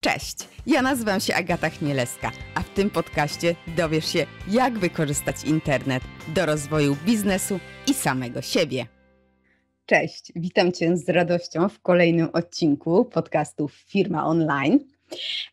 Cześć, ja nazywam się Agata Chmielewska, a w tym podcaście dowiesz się, jak wykorzystać internet do rozwoju biznesu i samego siebie. Cześć, witam Cię z radością w kolejnym odcinku podcastu Firma Online.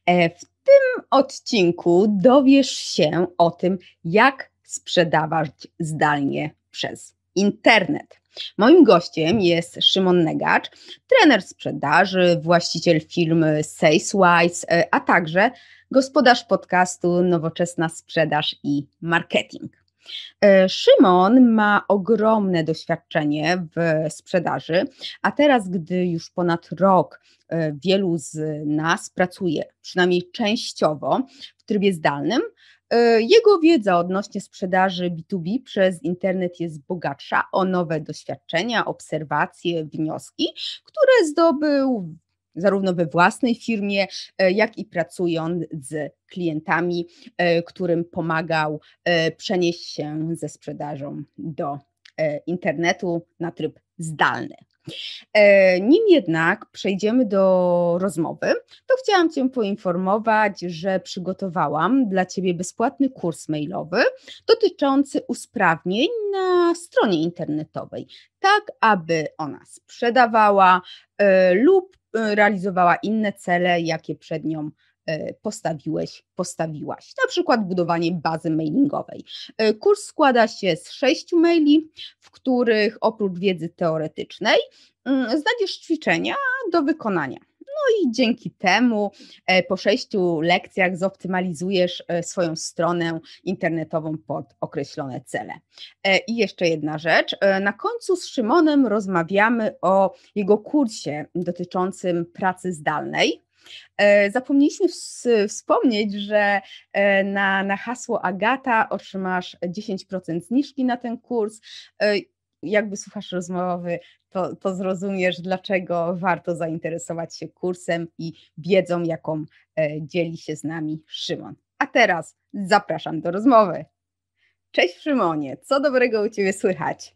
E, w tym odcinku dowiesz się o tym, jak sprzedawać zdalnie przez internet. Moim gościem jest Szymon Negacz, trener sprzedaży, właściciel firmy Saleswise, e, a także gospodarz podcastu Nowoczesna Sprzedaż i Marketing. E, Szymon ma ogromne doświadczenie w sprzedaży, a teraz, gdy już ponad rok e, wielu z nas pracuje, przynajmniej częściowo, w trybie zdalnym, E, jego wiedza odnośnie sprzedaży B2B przez internet jest bogatsza o nowe doświadczenia, obserwacje, wnioski, które zdobył zarówno we własnej firmie, e, jak i pracując z klientami, e, którym pomagał przenieść się ze sprzedażą do internetu na tryb zdalny. Nim jednak przejdziemy do rozmowy, to chciałam Cię poinformować, że przygotowałam dla Ciebie bezpłatny kurs mailowy dotyczący usprawnień na stronie internetowej, tak aby ona sprzedawała e, lub e, realizowała inne cele, jakie przed nią E, postawiłeś, postawiłaś. Na przykład budowanie bazy mailingowej. E, kurs składa się z sześciu maili, w których oprócz wiedzy teoretycznej mm, znajdziesz ćwiczenia do wykonania. No i dzięki temu e, po sześciu lekcjach zoptymalizujesz swoją stronę internetową pod określone cele. I jeszcze jedna rzecz. Na końcu z Szymonem rozmawiamy o jego kursie dotyczącym pracy zdalnej. E, zapomnieliśmy wspomnieć, że e, na, na hasło Agata otrzymasz 10% zniżki na ten kurs. E, jakby słuchasz rozmowy, to, to zrozumiesz, dlaczego warto zainteresować się kursem i wiedzą, jaką dzieli się z nami Szymon. A teraz zapraszam do rozmowy. Cześć Szymonie, co dobrego u Ciebie słychać?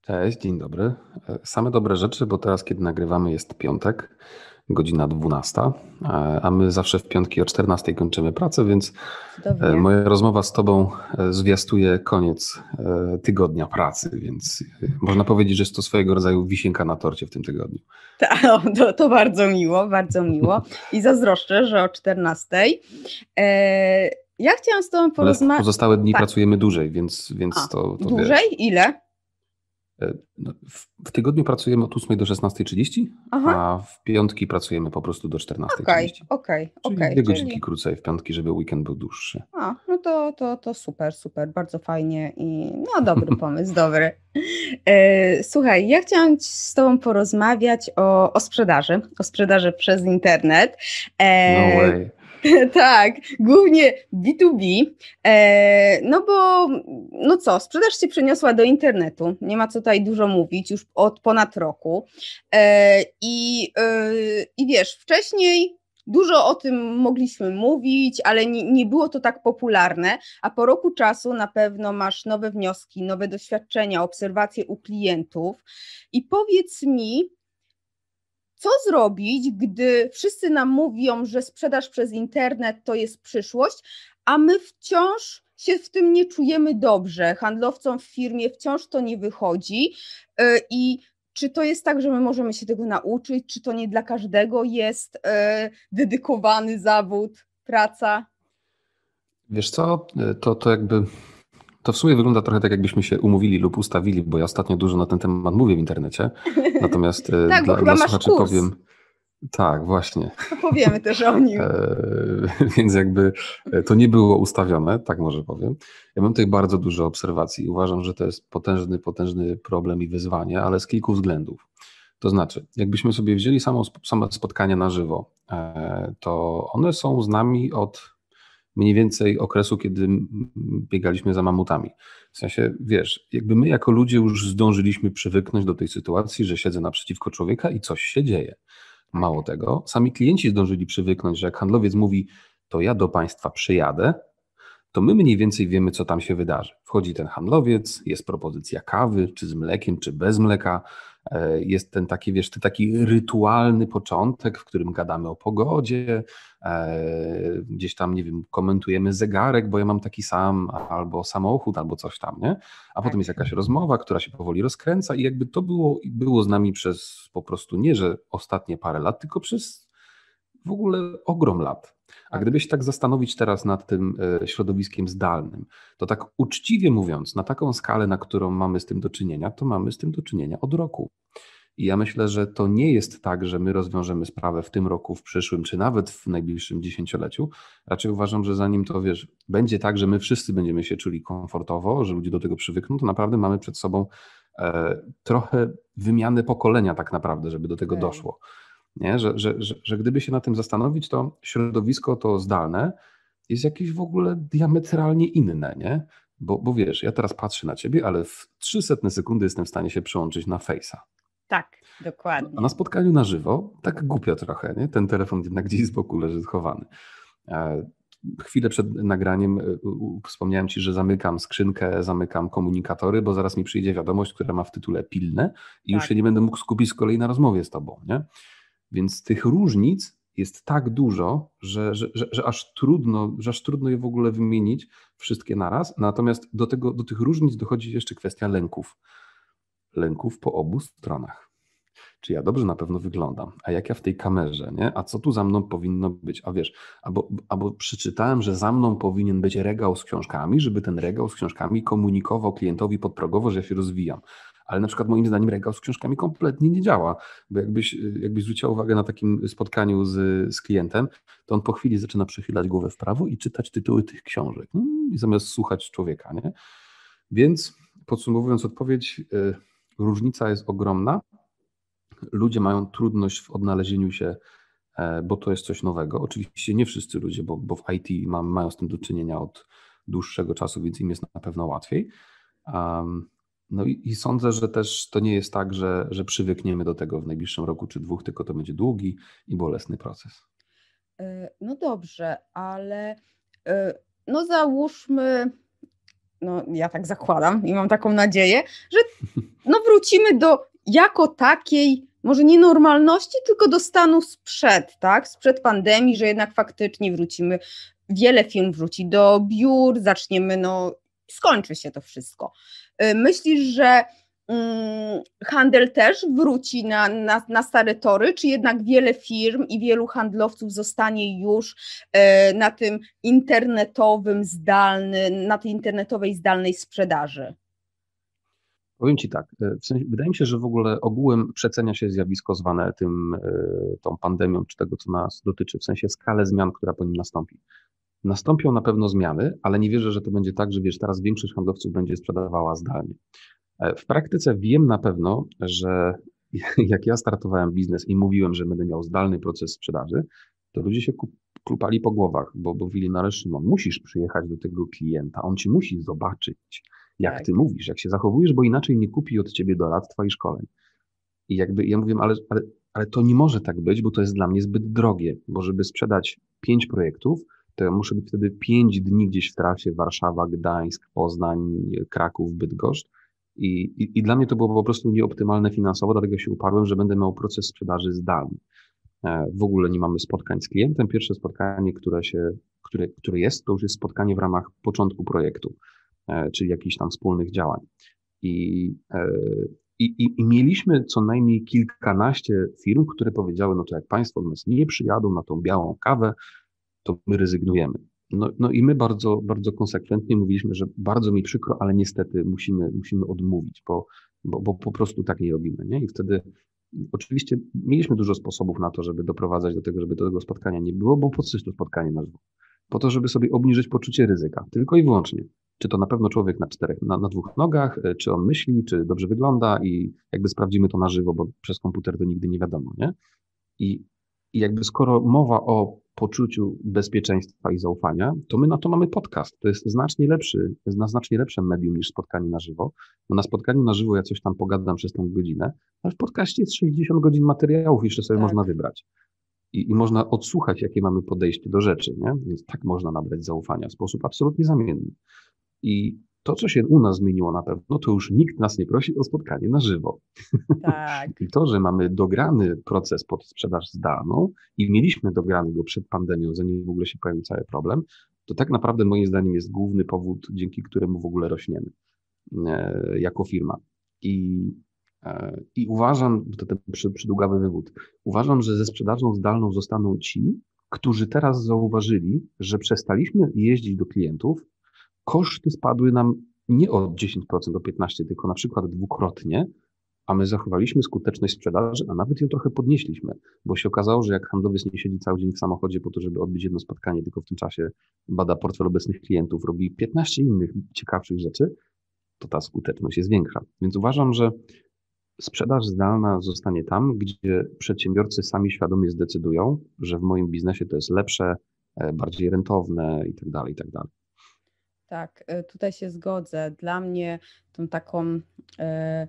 Cześć, dzień dobry. Same dobre rzeczy, bo teraz, kiedy nagrywamy, jest piątek godzina 12, e, a my zawsze w piątki o 14 kończymy pracę, więc Cudownie. E, moja rozmowa z Tobą e, zwiastuje koniec tygodnia pracy, więc można powiedzieć, że jest to swojego rodzaju wisienka na torcie w tym tygodniu. To, to bardzo miło, bardzo miło i zazdroszczę, że o 14. Ja chciałam z Tobą porozmawiać. Pozostałe dni tak. pracujemy dłużej, więc, więc a, to, to. Dłużej? Wiesz. Ile? E, no, w tygodniu pracujemy od 8 do 16.30, Aha. a w piątki pracujemy po prostu do 14.30. Okej, okej, Dwie godzinki czyli... krócej w piątki, żeby weekend był dłuższy. A, no to, to, to super, super, bardzo fajnie i no dobry pomysł, dobry. E, słuchaj, ja chciałam z Tobą porozmawiać o, o sprzedaży, o sprzedaży przez internet. E, no way. tak, głównie B2B, e, no bo no co, sprzedaż się przeniosła do internetu, nie ma co tutaj dużo mówić, już od ponad roku e, i, e, i wiesz, wcześniej Dużo o tym mogliśmy mówić, ale nie, nie, było to tak popularne, a po roku czasu na pewno masz nowe wnioski, nowe doświadczenia, obserwacje u klientów. I powiedz mi, co zrobić, gdy wszyscy nam mówią, że sprzedaż przez internet to jest przyszłość, a my wciąż się w tym nie czujemy dobrze? Handlowcom w firmie wciąż to nie wychodzi e, i czy to jest tak, że my możemy się tego nauczyć? Czy to nie dla każdego jest e, dedykowany zawód, praca? Wiesz co, to, to jakby to w sumie wygląda trochę tak, jakbyśmy się umówili lub ustawili, bo ja ostatnio dużo na ten temat mówię w internecie. Natomiast e, tak, dla, dla słuchaczy powiem. Tak, właśnie. powiemy też o nim. E, więc jakby e, to nie było ustawione, tak może powiem. Ja mam tych bardzo dużo obserwacji. Uważam, że to jest potężny, potężny problem i wyzwanie, ale z kilku względów. To znaczy, jakbyśmy sobie wzięli samo, same spotkania na żywo, to one są z nami od mniej więcej okresu, kiedy biegaliśmy za mamutami. W sensie, wiesz, jakby my jako ludzie już zdążyliśmy przywyknąć do tej sytuacji, że siedzę naprzeciwko człowieka i coś się dzieje. Mało tego, sami klienci zdążyli przywyknąć, że jak handlowiec mówi, to ja do Państwa przyjadę, to my mniej więcej wiemy, co tam się wydarzy. Wchodzi ten handlowiec, jest propozycja kawy, czy z mlekiem, czy bez mleka. E, jest ten taki, wiesz, ten taki rytualny początek, w którym gadamy o pogodzie, E, gdzieś tam, nie wiem, komentujemy zegarek, bo ja mam taki sam, albo samochód, albo coś tam, nie? A potem tak. jest jakaś rozmowa, która się powoli rozkręca i jakby to było, było z nami przez po prostu nie, że ostatnie parę lat, tylko przez w ogóle ogrom lat. A tak. gdyby się tak zastanowić teraz nad tym e, środowiskiem zdalnym, to tak uczciwie mówiąc, na taką skalę, na którą mamy z tym do czynienia, to mamy z tym do czynienia od roku. I ja myślę, że to nie jest tak, że my rozwiążemy sprawę w tym roku, w przyszłym, czy nawet w najbliższym dziesięcioleciu. Raczej uważam, że zanim to wiesz, będzie tak, że my wszyscy będziemy się czuli komfortowo, że ludzie do tego przywykną, to naprawdę mamy przed sobą e, trochę wymianę pokolenia, tak naprawdę, żeby do tego okay. doszło. Nie? Że, że, że, że gdyby się na tym zastanowić, to środowisko to zdalne jest jakieś w ogóle diametralnie inne, nie? Bo, bo wiesz, ja teraz patrzę na ciebie, ale w 300 sekundy jestem w stanie się przełączyć na Face'a. Tak, dokładnie. A na spotkaniu na żywo, tak głupio trochę, nie? Ten telefon jednak gdzieś z boku leży schowany. E, chwilę przed nagraniem e, wspomniałem Ci, że zamykam skrzynkę, zamykam komunikatory, bo zaraz mi przyjdzie wiadomość, która ma w tytule pilne i tak. już się nie będę mógł skupić z kolei na rozmowie z Tobą, nie? Więc tych różnic jest tak dużo, że, że, że, że, aż trudno, że aż trudno je w ogóle wymienić wszystkie naraz. Natomiast do, tego, do tych różnic dochodzi jeszcze kwestia lęków lęków po obu stronach. Czy ja dobrze na pewno wyglądam? A jak ja w tej kamerze, nie? A co tu za mną powinno być? A wiesz, albo, albo przeczytałem, że za mną powinien być regał z książkami, żeby ten regał z książkami komunikował klientowi podprogowo, że ja się rozwijam ale na przykład moim zdaniem regał z książkami kompletnie nie działa, bo jakbyś, jakbyś zwróciła uwagę na takim spotkaniu z, z klientem, to on po chwili zaczyna przychylać głowę w prawo i czytać tytuły tych książek, hmm, zamiast słuchać człowieka, nie? Więc podsumowując odpowiedź, y, różnica jest ogromna. Ludzie mają trudność w odnalezieniu się, e, bo to jest coś nowego. Oczywiście nie wszyscy ludzie, bo, bo w IT ma, mają z tym do czynienia od dłuższego czasu, więc im jest na pewno łatwiej. Um, no i, i, sądzę, że też to nie jest tak, że, że przywykniemy do tego w najbliższym roku czy dwóch, tylko to będzie długi i bolesny proces. E, no dobrze, ale e, no załóżmy, no ja tak zakładam i mam taką nadzieję, że no wrócimy do jako takiej, może nie normalności, tylko do stanu sprzed, tak? Sprzed pandemii, że jednak faktycznie wrócimy, wiele firm wróci do biur, zaczniemy, no skończy się to wszystko. Y, myślisz, że mm, handel też wróci na, na, na, stare tory, czy jednak wiele firm i wielu handlowców zostanie już y, na tym internetowym, zdalny, na tej internetowej, zdalnej sprzedaży? Powiem Ci tak, e, w sensie, wydaje mi się, że w ogóle ogółem przecenia się zjawisko zwane tym, e, tą pandemią, czy tego, co nas dotyczy, w sensie skalę zmian, która po nim nastąpi. Nastąpią na pewno zmiany, ale nie wierzę, że to będzie tak, że wiesz, teraz większość handlowców będzie sprzedawała zdalnie. E, w praktyce wiem na pewno, że jak ja startowałem biznes i mówiłem, że będę miał zdalny proces sprzedaży, to ludzie się klupali po głowach, bo mówili, no musisz przyjechać do tego klienta, on ci musi zobaczyć jak tak. ty mówisz, jak się zachowujesz, bo inaczej nie kupi od ciebie doradztwa i szkoleń. I jakby ja mówię, ale, ale, ale to nie może tak być, bo to jest dla mnie zbyt drogie, bo żeby sprzedać pięć projektów, to ja muszę być wtedy pięć dni gdzieś w trasie, Warszawa, Gdańsk, Poznań, Kraków, Bydgoszcz. I, i, I, dla mnie to było po prostu nieoptymalne finansowo, dlatego się uparłem, że będę miał proces sprzedaży zdalny. E, w ogóle nie mamy spotkań z klientem. Pierwsze spotkanie, które, się, które, które jest, to już jest spotkanie w ramach początku projektu. E, czyli jakichś tam wspólnych działań. I, e, i, i, I mieliśmy co najmniej kilkanaście firm, które powiedziały, no to jak Państwo do nas nie przyjadą na tą białą kawę, to my rezygnujemy. No, no i my bardzo, bardzo konsekwentnie mówiliśmy, że bardzo mi przykro, ale niestety musimy, musimy odmówić, bo, bo, bo po prostu tak nie robimy. Nie? I wtedy oczywiście mieliśmy dużo sposobów na to, żeby doprowadzać do tego, żeby do tego spotkania nie było, bo po coś to spotkanie nasz. było? Po to, żeby sobie obniżyć poczucie ryzyka, tylko i wyłącznie czy to na pewno człowiek na czterech, na, na, dwóch nogach, e, czy on myśli, czy dobrze wygląda i jakby sprawdzimy to na żywo, bo przez komputer to nigdy nie wiadomo, nie? I, i jakby skoro mowa o poczuciu bezpieczeństwa i zaufania, to my na to mamy podcast. To jest znacznie lepszy, jest na znacznie lepsze medium niż spotkanie na żywo, bo na spotkaniu na żywo ja coś tam pogadam przez tą godzinę, ale w podcaście jest 60 godzin materiałów, jeszcze sobie tak. można wybrać. I, I, można odsłuchać, jakie mamy podejście do rzeczy, nie? Więc tak można nabrać zaufania w sposób absolutnie zamienny. I to, co się u nas zmieniło na pewno, to już nikt nas nie prosi o spotkanie na żywo. Tak. I to, że mamy dograny proces pod sprzedaż zdalną i mieliśmy dograny go przed pandemią, zanim w ogóle się pojawił cały problem, to tak naprawdę moim zdaniem jest główny powód, dzięki któremu w ogóle rośniemy e, jako firma. I, e, i uważam, to ten przydługawy wywód, uważam, że ze sprzedażą zdalną zostaną ci, którzy teraz zauważyli, że przestaliśmy jeździć do klientów, koszty spadły nam nie o 10% do 15%, tylko na przykład dwukrotnie, a my zachowaliśmy skuteczność sprzedaży, a nawet ją trochę podnieśliśmy, bo się okazało, że jak handlowiec nie siedzi cały dzień w samochodzie po to, żeby odbyć jedno spotkanie, tylko w tym czasie bada portfel obecnych klientów, robi 15 innych ciekawszych rzeczy, to ta skuteczność jest większa. Więc uważam, że sprzedaż zdalna zostanie tam, gdzie przedsiębiorcy sami świadomie zdecydują, że w moim biznesie to jest lepsze, e, bardziej rentowne tak itd. Tak tak, e, tutaj się zgodzę. Dla mnie tą taką e,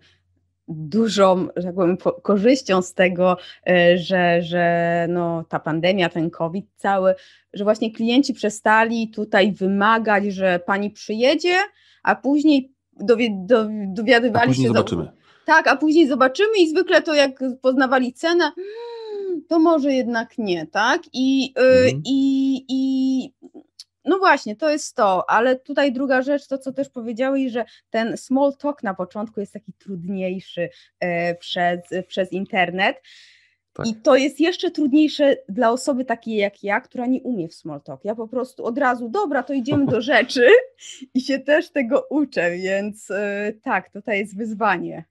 dużą, że tak powiem, korzyścią z tego, e, że, że no, ta pandemia, ten COVID cały, że właśnie klienci przestali tutaj wymagać, że pani przyjedzie, a później dowi do, dowiadywali a później się. Zobaczymy. Do... Tak, a później zobaczymy i zwykle to jak poznawali cenę, hmm, to może jednak nie, tak? I, y, mhm. i, i no właśnie, to jest to, ale tutaj druga rzecz, to co też powiedziałeś, że ten small talk na początku jest taki trudniejszy e, przez, przez internet. Tak. I to jest jeszcze trudniejsze dla osoby takiej jak ja, która nie umie w small talk. Ja po prostu od razu, dobra, to idziemy do rzeczy i się też tego uczę, więc e, tak, tutaj jest wyzwanie.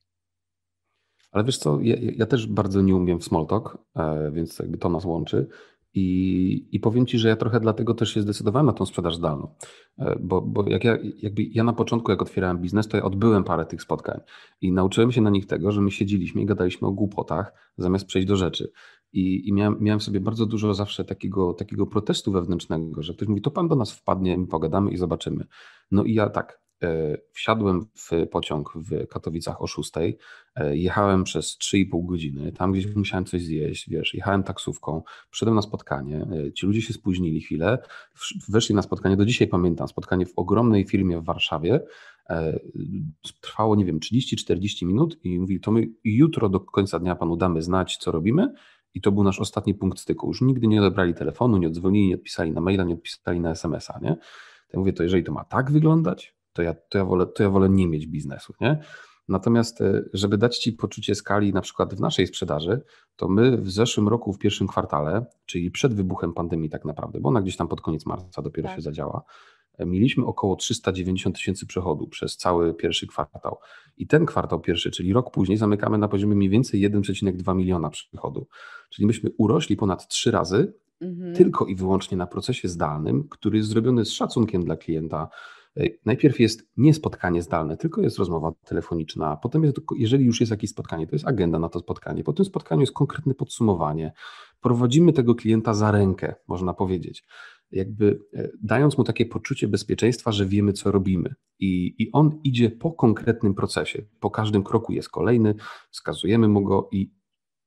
Ale wiesz co, ja, ja też bardzo nie umiem w small talk, e, więc jakby to nas łączy. I, I powiem Ci, że ja trochę dlatego też się zdecydowałem na tą sprzedaż zdalną, e, bo, bo jak ja, jakby ja na początku, jak otwierałem biznes, to ja odbyłem parę tych spotkań i nauczyłem się na nich tego, że my siedzieliśmy i gadaliśmy o głupotach, zamiast przejść do rzeczy. I, i miałem, miałem sobie bardzo dużo zawsze takiego, takiego protestu wewnętrznego, że ktoś mówi, to Pan do nas wpadnie, my pogadamy i zobaczymy. No i ja tak, E, wsiadłem w pociąg w Katowicach o 6. E, jechałem przez 3,5 godziny. Tam gdzieś musiałem coś zjeść, wiesz. Jechałem taksówką, przyszedłem na spotkanie. E, ci ludzie się spóźnili chwilę. Weszli na spotkanie, do dzisiaj pamiętam, spotkanie w ogromnej firmie w Warszawie. Trwało, nie wiem, 30-40 minut i mówili, to my jutro do końca dnia panu damy znać, co robimy. I to był nasz ostatni punkt styku. Już nigdy nie odebrali telefonu, nie odzwonili, nie odpisali na maila, nie odpisali na SMS-a. Nie? To ja mówię, to jeżeli to ma tak wyglądać, to ja, to ja, wolę, to ja wolę nie mieć biznesu. Nie? Natomiast, e, żeby dać Ci poczucie skali, na przykład w naszej sprzedaży, to my w zeszłym roku, w pierwszym kwartale, czyli przed wybuchem pandemii, tak naprawdę, bo ona gdzieś tam pod koniec marca dopiero tak. się zadziała, e, mieliśmy około 390 tysięcy przychodów przez cały pierwszy kwartał. I ten kwartał pierwszy, czyli rok później, zamykamy na poziomie mniej więcej 1,2 miliona przychodu. Czyli myśmy urośli ponad trzy razy mhm. tylko i wyłącznie na procesie zdalnym, który jest zrobiony z szacunkiem dla klienta E, najpierw jest nie spotkanie zdalne, tylko jest rozmowa telefoniczna. Potem, jest, jeżeli już jest jakieś spotkanie, to jest agenda na to spotkanie. Po tym spotkaniu jest konkretne podsumowanie. Prowadzimy tego klienta za rękę, można powiedzieć jakby e, dając mu takie poczucie bezpieczeństwa, że wiemy, co robimy. I, I on idzie po konkretnym procesie. Po każdym kroku jest kolejny, wskazujemy mu go i,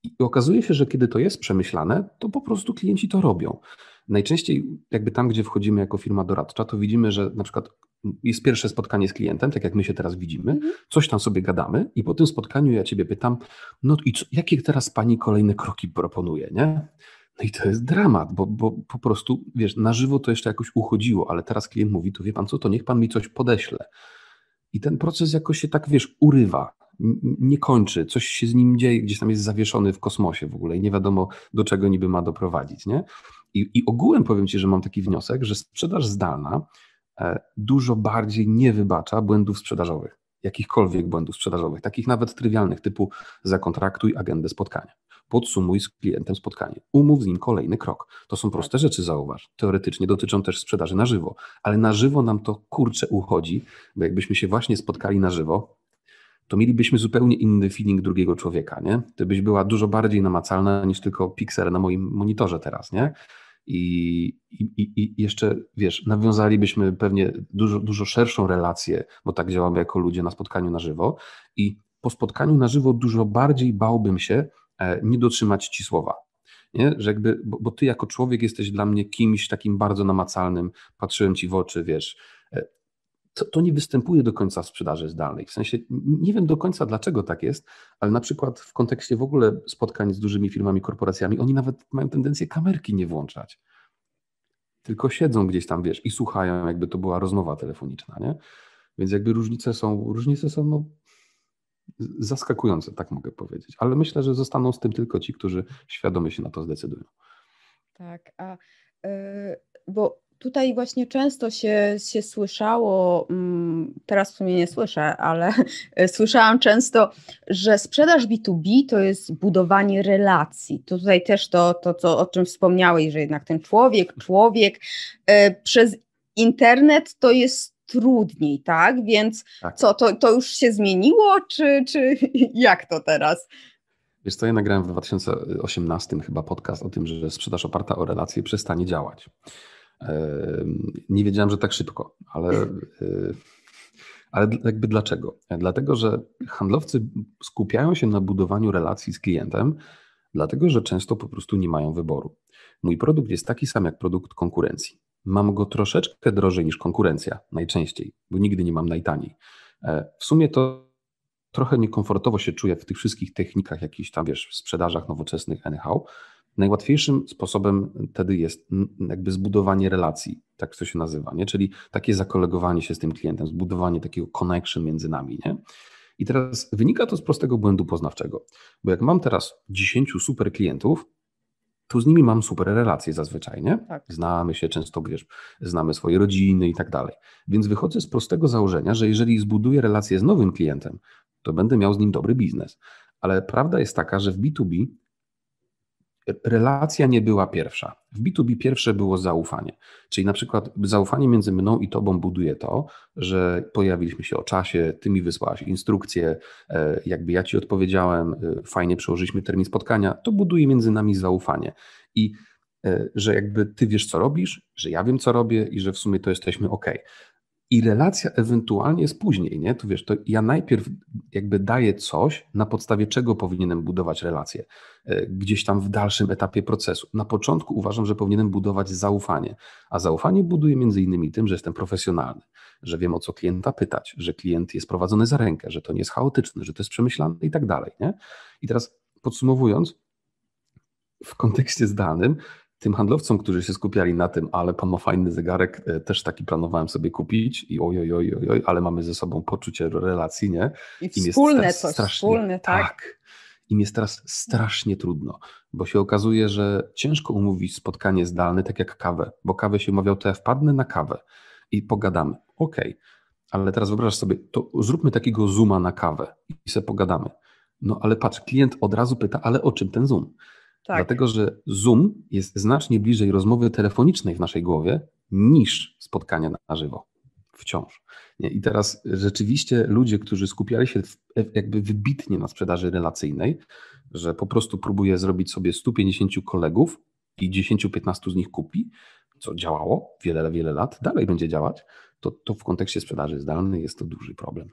i okazuje się, że kiedy to jest przemyślane, to po prostu klienci to robią. Najczęściej, jakby tam, gdzie wchodzimy jako firma doradcza, to widzimy, że na przykład jest pierwsze spotkanie z klientem, tak jak my się teraz widzimy, mhm. coś tam sobie gadamy i po tym spotkaniu ja ciebie pytam, no i co, jakie teraz pani kolejne kroki proponuje, nie? No i to jest dramat, bo, bo po prostu, wiesz, na żywo to jeszcze jakoś uchodziło, ale teraz klient mówi, to wie pan co, to niech pan mi coś podeśle. I ten proces jakoś się tak, wiesz, urywa, nie kończy, coś się z nim dzieje, gdzieś tam jest zawieszony w kosmosie w ogóle i nie wiadomo, do czego niby ma doprowadzić, nie? I, i ogółem powiem ci, że mam taki wniosek, że sprzedaż zdalna E, dużo bardziej nie wybacza błędów sprzedażowych, jakichkolwiek błędów sprzedażowych, takich nawet trywialnych, typu zakontraktuj agendę spotkania, podsumuj z klientem spotkanie, umów z nim kolejny krok. To są proste tak. rzeczy, zauważ. Teoretycznie dotyczą też sprzedaży na żywo, ale na żywo nam to kurcze uchodzi, bo jakbyśmy się właśnie spotkali na żywo, to mielibyśmy zupełnie inny feeling drugiego człowieka, nie? Ty byś była dużo bardziej namacalna niż tylko piksel na moim monitorze teraz, nie? i, i, i jeszcze, wiesz, nawiązalibyśmy pewnie dużo, dużo szerszą relację, bo tak działamy jako ludzie na spotkaniu na żywo i po spotkaniu na żywo dużo bardziej bałbym się e, nie dotrzymać ci słowa. Nie? Że jakby, bo, bo ty jako człowiek jesteś dla mnie kimś takim bardzo namacalnym, patrzyłem ci w oczy, wiesz, e, to, to nie występuje do końca w sprzedaży zdalnej. W sensie nie wiem do końca, dlaczego tak jest, ale na przykład w kontekście w ogóle spotkań z dużymi firmami, korporacjami, oni nawet mają tendencję kamerki nie włączać. Tylko siedzą gdzieś tam, wiesz, i słuchają, jakby to była rozmowa telefoniczna, nie? Więc jakby różnice są, różnice są no, zaskakujące, tak mogę powiedzieć. Ale myślę, że zostaną z tym tylko ci, którzy świadomie się na to zdecydują. Tak, a yy, bo Tutaj właśnie często się, się słyszało, mm, teraz w sumie nie słyszę, ale słyszałam często, że sprzedaż B2B to jest budowanie relacji. To tutaj też to, to, co o czym wspomniałeś, że jednak ten człowiek, człowiek e, przez internet to jest trudniej, tak? Więc tak. co, to, to już się zmieniło, czy, czy jak to teraz? Wiesz co, ja nagrałem w 2018 chyba podcast o tym, że sprzedaż oparta o relacje przestanie działać. Nie wiedziałem, że tak szybko, ale, e, ale jakby dlaczego? Dlatego, że handlowcy skupiają się na budowaniu relacji z klientem, dlatego że często po prostu nie mają wyboru. Mój produkt jest taki sam jak produkt konkurencji. Mam go troszeczkę drożej niż konkurencja, najczęściej, bo nigdy nie mam najtaniej. E, w sumie to trochę niekomfortowo się czuję w tych wszystkich technikach, jakichś tam, wiesz, sprzedażach nowoczesnych, anyhow, Najłatwiejszym sposobem wtedy jest jakby zbudowanie relacji, tak to się nazywa, nie? czyli takie zakolegowanie się z tym klientem, zbudowanie takiego connection między nami. Nie? I teraz wynika to z prostego błędu poznawczego, bo jak mam teraz 10 super klientów, to z nimi mam super relacje zazwyczaj, nie? Tak. Znamy się często, wiesz, znamy swoje rodziny i tak dalej. Więc wychodzę z prostego założenia, że jeżeli zbuduję relację z nowym klientem, to będę miał z nim dobry biznes. Ale prawda jest taka, że w B2B relacja nie była pierwsza. W B2B pierwsze było zaufanie. Czyli na przykład zaufanie między mną i tobą buduje to, że pojawiliśmy się o czasie, ty mi wysłałaś instrukcję, e, jakby ja ci odpowiedziałem, e, fajnie przełożyliśmy termin spotkania. To buduje między nami zaufanie. I e, że jakby ty wiesz, co robisz, że ja wiem, co robię i że w sumie to jesteśmy ok i relacja ewentualnie jest później, nie? Tu wiesz, to ja najpierw jakby daję coś, na podstawie czego powinienem budować relacje, e, gdzieś tam w dalszym etapie procesu. Na początku uważam, że powinienem budować zaufanie, a zaufanie buduję między innymi tym, że jestem profesjonalny, że wiem o co klienta pytać, że klient jest prowadzony za rękę, że to nie jest chaotyczne, że to jest przemyślane i tak dalej, nie? I teraz podsumowując, w kontekście zdanym, tym handlowcom, którzy się skupiali na tym, ale pan ma fajny zegarek, e, też taki planowałem sobie kupić i ojoj, ojoj, oj, ale mamy ze sobą poczucie relacji, nie? I wspólne jest coś, strasznie, wspólne, tak. tak. Im jest teraz strasznie trudno, bo się okazuje, że ciężko umówić spotkanie zdalne, tak jak kawę, bo kawę się umawiał, to ja wpadnę na kawę i pogadamy. Okej, okay. ale teraz wyobraź sobie, to zróbmy takiego zooma na kawę i se pogadamy. No ale patrz, klient od razu pyta, ale o czym ten zoom? Tak. Dlatego, że Zoom jest znacznie bliżej rozmowy telefonicznej w naszej głowie niż spotkania na żywo. Wciąż. Nie? I teraz rzeczywiście ludzie, którzy skupiali się jakby wybitnie na sprzedaży relacyjnej, że po prostu próbuje zrobić sobie 150 kolegów i 10-15 z nich kupi, co działało wiele, wiele lat, dalej będzie działać, to, to w kontekście sprzedaży zdalnej jest to duży problem.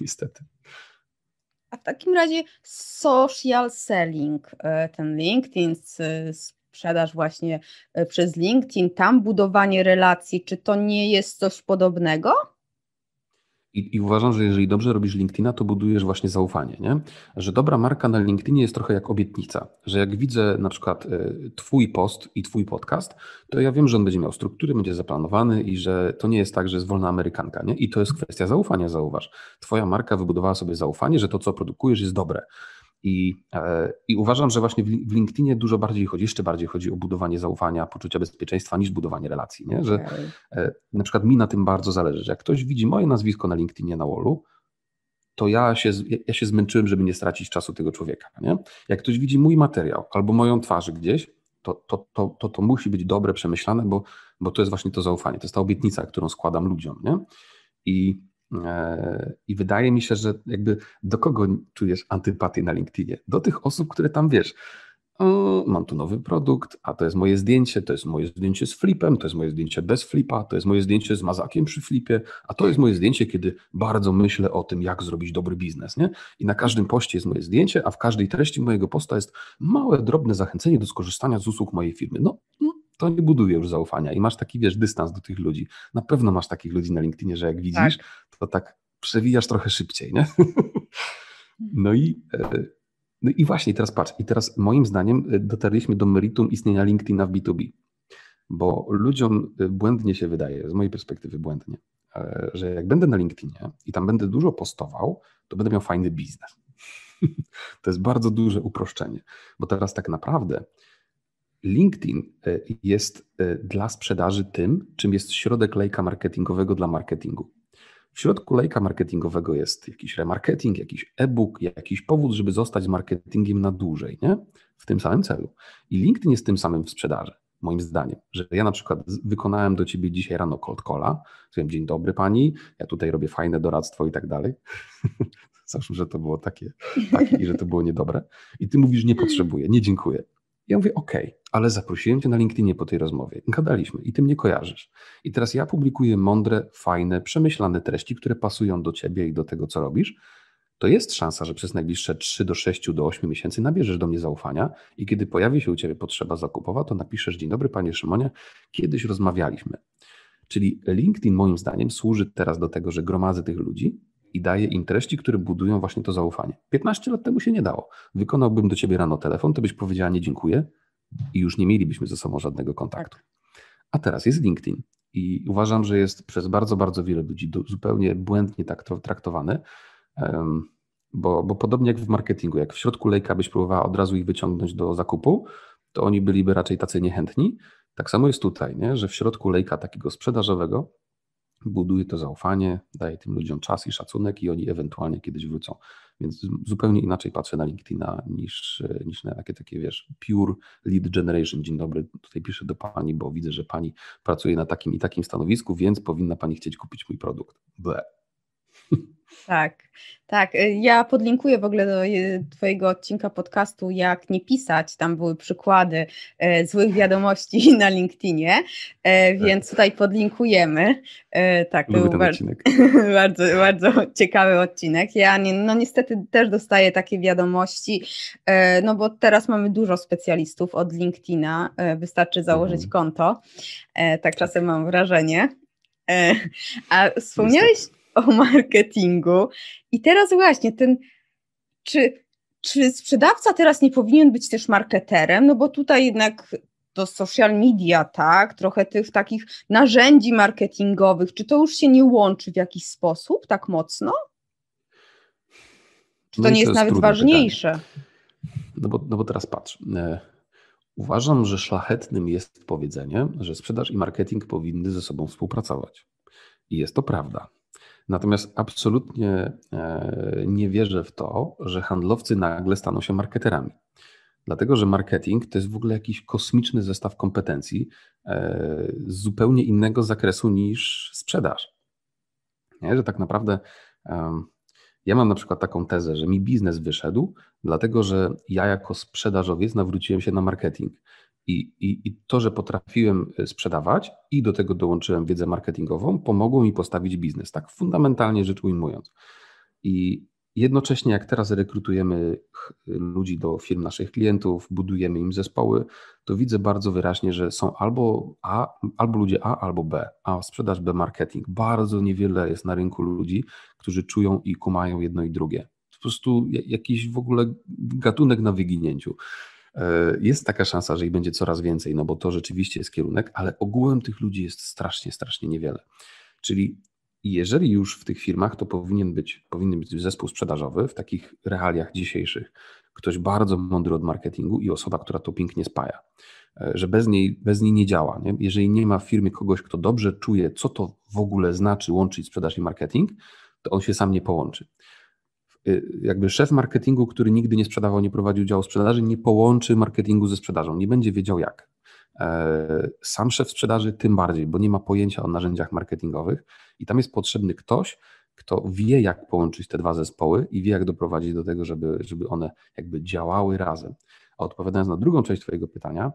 Niestety. A w takim razie social selling, e, ten LinkedIn, sprzedaż właśnie e, przez LinkedIn, tam budowanie relacji, czy to nie jest coś podobnego? I, I, uważam, że jeżeli dobrze robisz LinkedIna, to budujesz właśnie zaufanie, nie? Że dobra marka na LinkedInie jest trochę jak obietnica, że jak widzę na przykład e, Twój post i Twój podcast, to ja wiem, że on będzie miał struktury, będzie zaplanowany i że to nie jest tak, że jest wolna Amerykanka, nie? I to jest kwestia zaufania, zauważ. Twoja marka wybudowała sobie zaufanie, że to, co produkujesz, jest dobre. I, e, I uważam, że właśnie w LinkedInie dużo bardziej chodzi, jeszcze bardziej chodzi o budowanie zaufania, poczucia bezpieczeństwa niż budowanie relacji. Nie? Że okay. E, na przykład mi na tym bardzo zależy, że jak ktoś widzi moje nazwisko na LinkedInie na wallu, to ja się, ja się zmęczyłem, żeby nie stracić czasu tego człowieka. Nie? Jak ktoś widzi mój materiał albo moją twarz gdzieś, to, to, to, to, to musi być dobre, przemyślane, bo, bo to jest właśnie to zaufanie, to jest ta obietnica, którą składam ludziom. Nie? I E, I wydaje mi się, że jakby do kogo czujesz antypatię na LinkedInie? Do tych osób, które tam wiesz. Mam tu nowy produkt, a to jest moje zdjęcie, to jest moje zdjęcie z flipem, to jest moje zdjęcie bez flipa, to jest moje zdjęcie z mazakiem przy flipie, a to jest moje zdjęcie, kiedy bardzo myślę o tym, jak zrobić dobry biznes. Nie? I na każdym poście jest moje zdjęcie, a w każdej treści mojego posta jest małe, drobne zachęcenie do skorzystania z usług mojej firmy. No, to nie buduje już zaufania i masz taki, wiesz, dystans do tych ludzi. Na pewno masz takich ludzi na LinkedInie, że jak tak. widzisz, tak. to tak przewijasz trochę szybciej, nie? Mhm. no i... E, no i właśnie, teraz patrz, i teraz moim zdaniem e, dotarliśmy do meritum istnienia LinkedIna w B2B, bo ludziom e, błędnie się wydaje, z mojej perspektywy błędnie, że jak będę na LinkedInie i tam będę dużo postował, to będę miał fajny biznes. To jest bardzo duże uproszczenie, bo teraz tak naprawdę LinkedIn e, jest e, dla sprzedaży tym, czym jest środek lejka marketingowego dla marketingu. W środku lejka marketingowego jest jakiś remarketing, jakiś e-book, jakiś powód, żeby zostać z marketingiem na dłużej, nie? w tym samym celu. I LinkedIn jest tym samym w sprzedaży, moim zdaniem. Że ja na przykład wykonałem do ciebie dzisiaj rano cold calla, powiem dzień dobry pani, ja tutaj robię fajne doradztwo i tak dalej. Zawsze, że to było takie, takie i że to było niedobre. I ty mówisz nie potrzebuję, nie dziękuję. Ja mówię, OK, ale zaprosiłem cię na LinkedInie po tej rozmowie. Gadaliśmy i ty mnie kojarzysz. I teraz ja publikuję mądre, fajne, przemyślane treści, które pasują do ciebie i do tego, co robisz. To jest szansa, że przez najbliższe 3 do 6 do 8 miesięcy nabierzesz do mnie zaufania i kiedy pojawi się u ciebie potrzeba zakupowa, to napiszesz: Dzień dobry, panie Szymonie, kiedyś rozmawialiśmy. Czyli LinkedIn, moim zdaniem, służy teraz do tego, że gromadzę tych ludzi, i daję im treści, które budują właśnie to zaufanie. 15 lat temu się nie dało. Wykonałbym do ciebie rano telefon, to byś powiedziała nie dziękuję i już nie mielibyśmy ze sobą żadnego kontaktu. A teraz jest LinkedIn i uważam, że jest przez bardzo, bardzo wiele ludzi zupełnie błędnie tak traktowany, bo, bo podobnie jak w marketingu, jak w środku lejka byś próbowała od razu ich wyciągnąć do zakupu, to oni byliby raczej tacy niechętni. Tak samo jest tutaj, nie? że w środku lejka takiego sprzedażowego buduje to zaufanie, daje tym ludziom czas i szacunek i oni ewentualnie kiedyś wrócą. Więc zupełnie inaczej patrzę na LinkedIna niż, niż na takie, takie, wiesz, pure lead generation. Dzień dobry, tutaj piszę do pani, bo widzę, że pani pracuje na takim i takim stanowisku, więc powinna pani chcieć kupić mój produkt. Ble. Tak, tak. Y, ja podlinkuję w ogóle do y, Twojego odcinka podcastu, jak nie pisać. Tam były przykłady y, złych wiadomości na LinkedInie, tak. więc tutaj podlinkujemy. tak, Lubię to był bardzo, bardzo, bardzo, ciekawy odcinek. Ja nie, no niestety też dostaję takie wiadomości, no bo teraz mamy dużo specjalistów od LinkedIna. wystarczy założyć mhm. konto. Tak, tak czasem mam wrażenie. a wspomniałeś. Niestety o marketingu. I teraz właśnie ten, czy, czy sprzedawca teraz nie powinien być też marketerem? No bo tutaj jednak to social media, tak, trochę tych takich narzędzi marketingowych, czy to już się nie łączy w jakiś sposób tak mocno? Czy to no nie jest, jest nawet ważniejsze? No bo, no bo teraz patrz. E, uważam, że szlachetnym jest powiedzenie, że sprzedaż i marketing powinny ze sobą współpracować. I jest to prawda. Natomiast absolutnie e, nie wierzę w to, że handlowcy nagle staną się marketerami. Dlatego, że marketing to jest w ogóle jakiś kosmiczny zestaw kompetencji z e, zupełnie innego zakresu niż sprzedaż. Nie? Że tak naprawdę ja mam na przykład taką tezę, że mi biznes wyszedł, dlatego że ja jako sprzedażowiec nawróciłem się na marketing. I, i, I, to, że potrafiłem e, sprzedawać i do tego dołączyłem wiedzę marketingową, pomogło mi postawić biznes, tak fundamentalnie rzecz ujmując. I jednocześnie, jak teraz rekrutujemy ludzi do firm naszych klientów, budujemy im zespoły, to widzę bardzo wyraźnie, że są albo A, albo ludzie A, albo B, a sprzedaż B marketing. Bardzo niewiele jest na rynku ludzi, którzy czują i kumają jedno i drugie. Po prostu jakiś w ogóle gatunek na wyginięciu. E, jest taka szansa, że ich będzie coraz więcej, no bo to rzeczywiście jest kierunek, ale ogółem tych ludzi jest strasznie, strasznie niewiele. Czyli jeżeli już w tych firmach, to powinien być, powinien być zespół sprzedażowy w takich realiach dzisiejszych. Ktoś bardzo mądry od marketingu i osoba, która to pięknie spaja, e, że bez niej, bez niej nie działa. Nie? Jeżeli nie ma w firmie kogoś, kto dobrze czuje, co to w ogóle znaczy łączyć sprzedaż i marketing, to on się sam nie połączy. Y, jakby szef marketingu, który nigdy nie sprzedawał, nie prowadził działu sprzedaży, nie połączy marketingu ze sprzedażą, nie będzie wiedział jak. E, sam szef sprzedaży tym bardziej, bo nie ma pojęcia o narzędziach marketingowych i tam jest potrzebny ktoś, kto wie, jak połączyć te dwa zespoły i wie, jak doprowadzić do tego, żeby, żeby one jakby działały razem. A odpowiadając na drugą część Twojego pytania,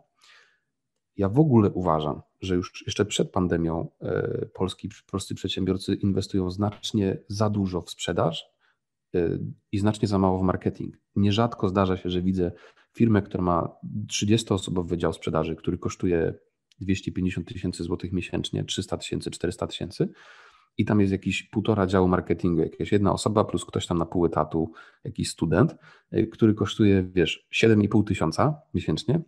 ja w ogóle uważam, że już jeszcze przed pandemią e, polski, polscy przedsiębiorcy inwestują znacznie za dużo w sprzedaż Y, i znacznie za mało w marketing. Nierzadko zdarza się, że widzę firmę, która ma 30-osobowy wydział sprzedaży, który kosztuje 250 tysięcy złotych miesięcznie, 300 tysięcy, 400 tysięcy i tam jest jakiś półtora działu marketingu, jakaś jedna osoba plus ktoś tam na pół etatu, jakiś student, y, który kosztuje, wiesz, 7,5 tysiąca miesięcznie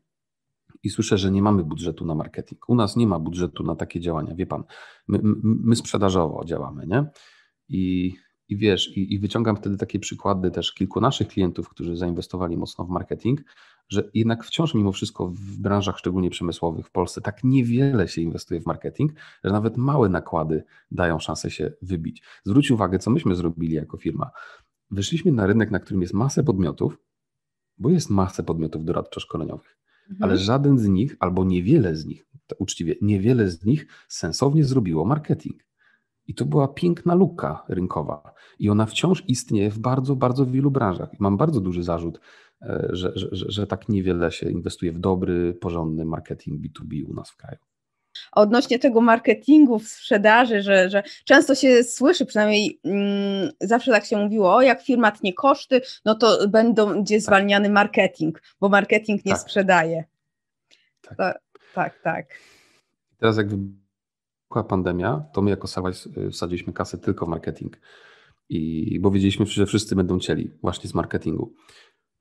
i słyszę, że nie mamy budżetu na marketing. U nas nie ma budżetu na takie działania, wie pan. My, my, my sprzedażowo działamy, nie? I i wiesz, i, i, wyciągam wtedy takie przykłady też kilku naszych klientów, którzy zainwestowali mocno w marketing, że jednak wciąż mimo wszystko w branżach szczególnie przemysłowych w Polsce tak niewiele się inwestuje w marketing, że nawet małe nakłady dają szansę się wybić. Zwróć uwagę, co myśmy zrobili jako firma. Wyszliśmy na rynek, na którym jest masę podmiotów, bo jest masę podmiotów doradczo-szkoleniowych, mhm. ale żaden z nich, albo niewiele z nich, uczciwie, niewiele z nich sensownie zrobiło marketing. I to była piękna luka rynkowa. I ona wciąż istnieje w bardzo, bardzo wielu branżach. I mam bardzo duży zarzut, e, że, że, że, tak niewiele się inwestuje w dobry, porządny marketing B2B u nas w kraju odnośnie tego marketingu, sprzedaży, że, że często się słyszy, przynajmniej mm, zawsze tak się mówiło, o jak firma tnie koszty, no to będą gdzie tak. zwalniany marketing, bo marketing nie tak. sprzedaje. Tak. To, tak, tak. Teraz jak wybuchła pandemia, to my jako Sawaj y, wsadziliśmy kasę tylko w marketing. I bo wiedzieliśmy, że wszyscy będą cieli właśnie z marketingu.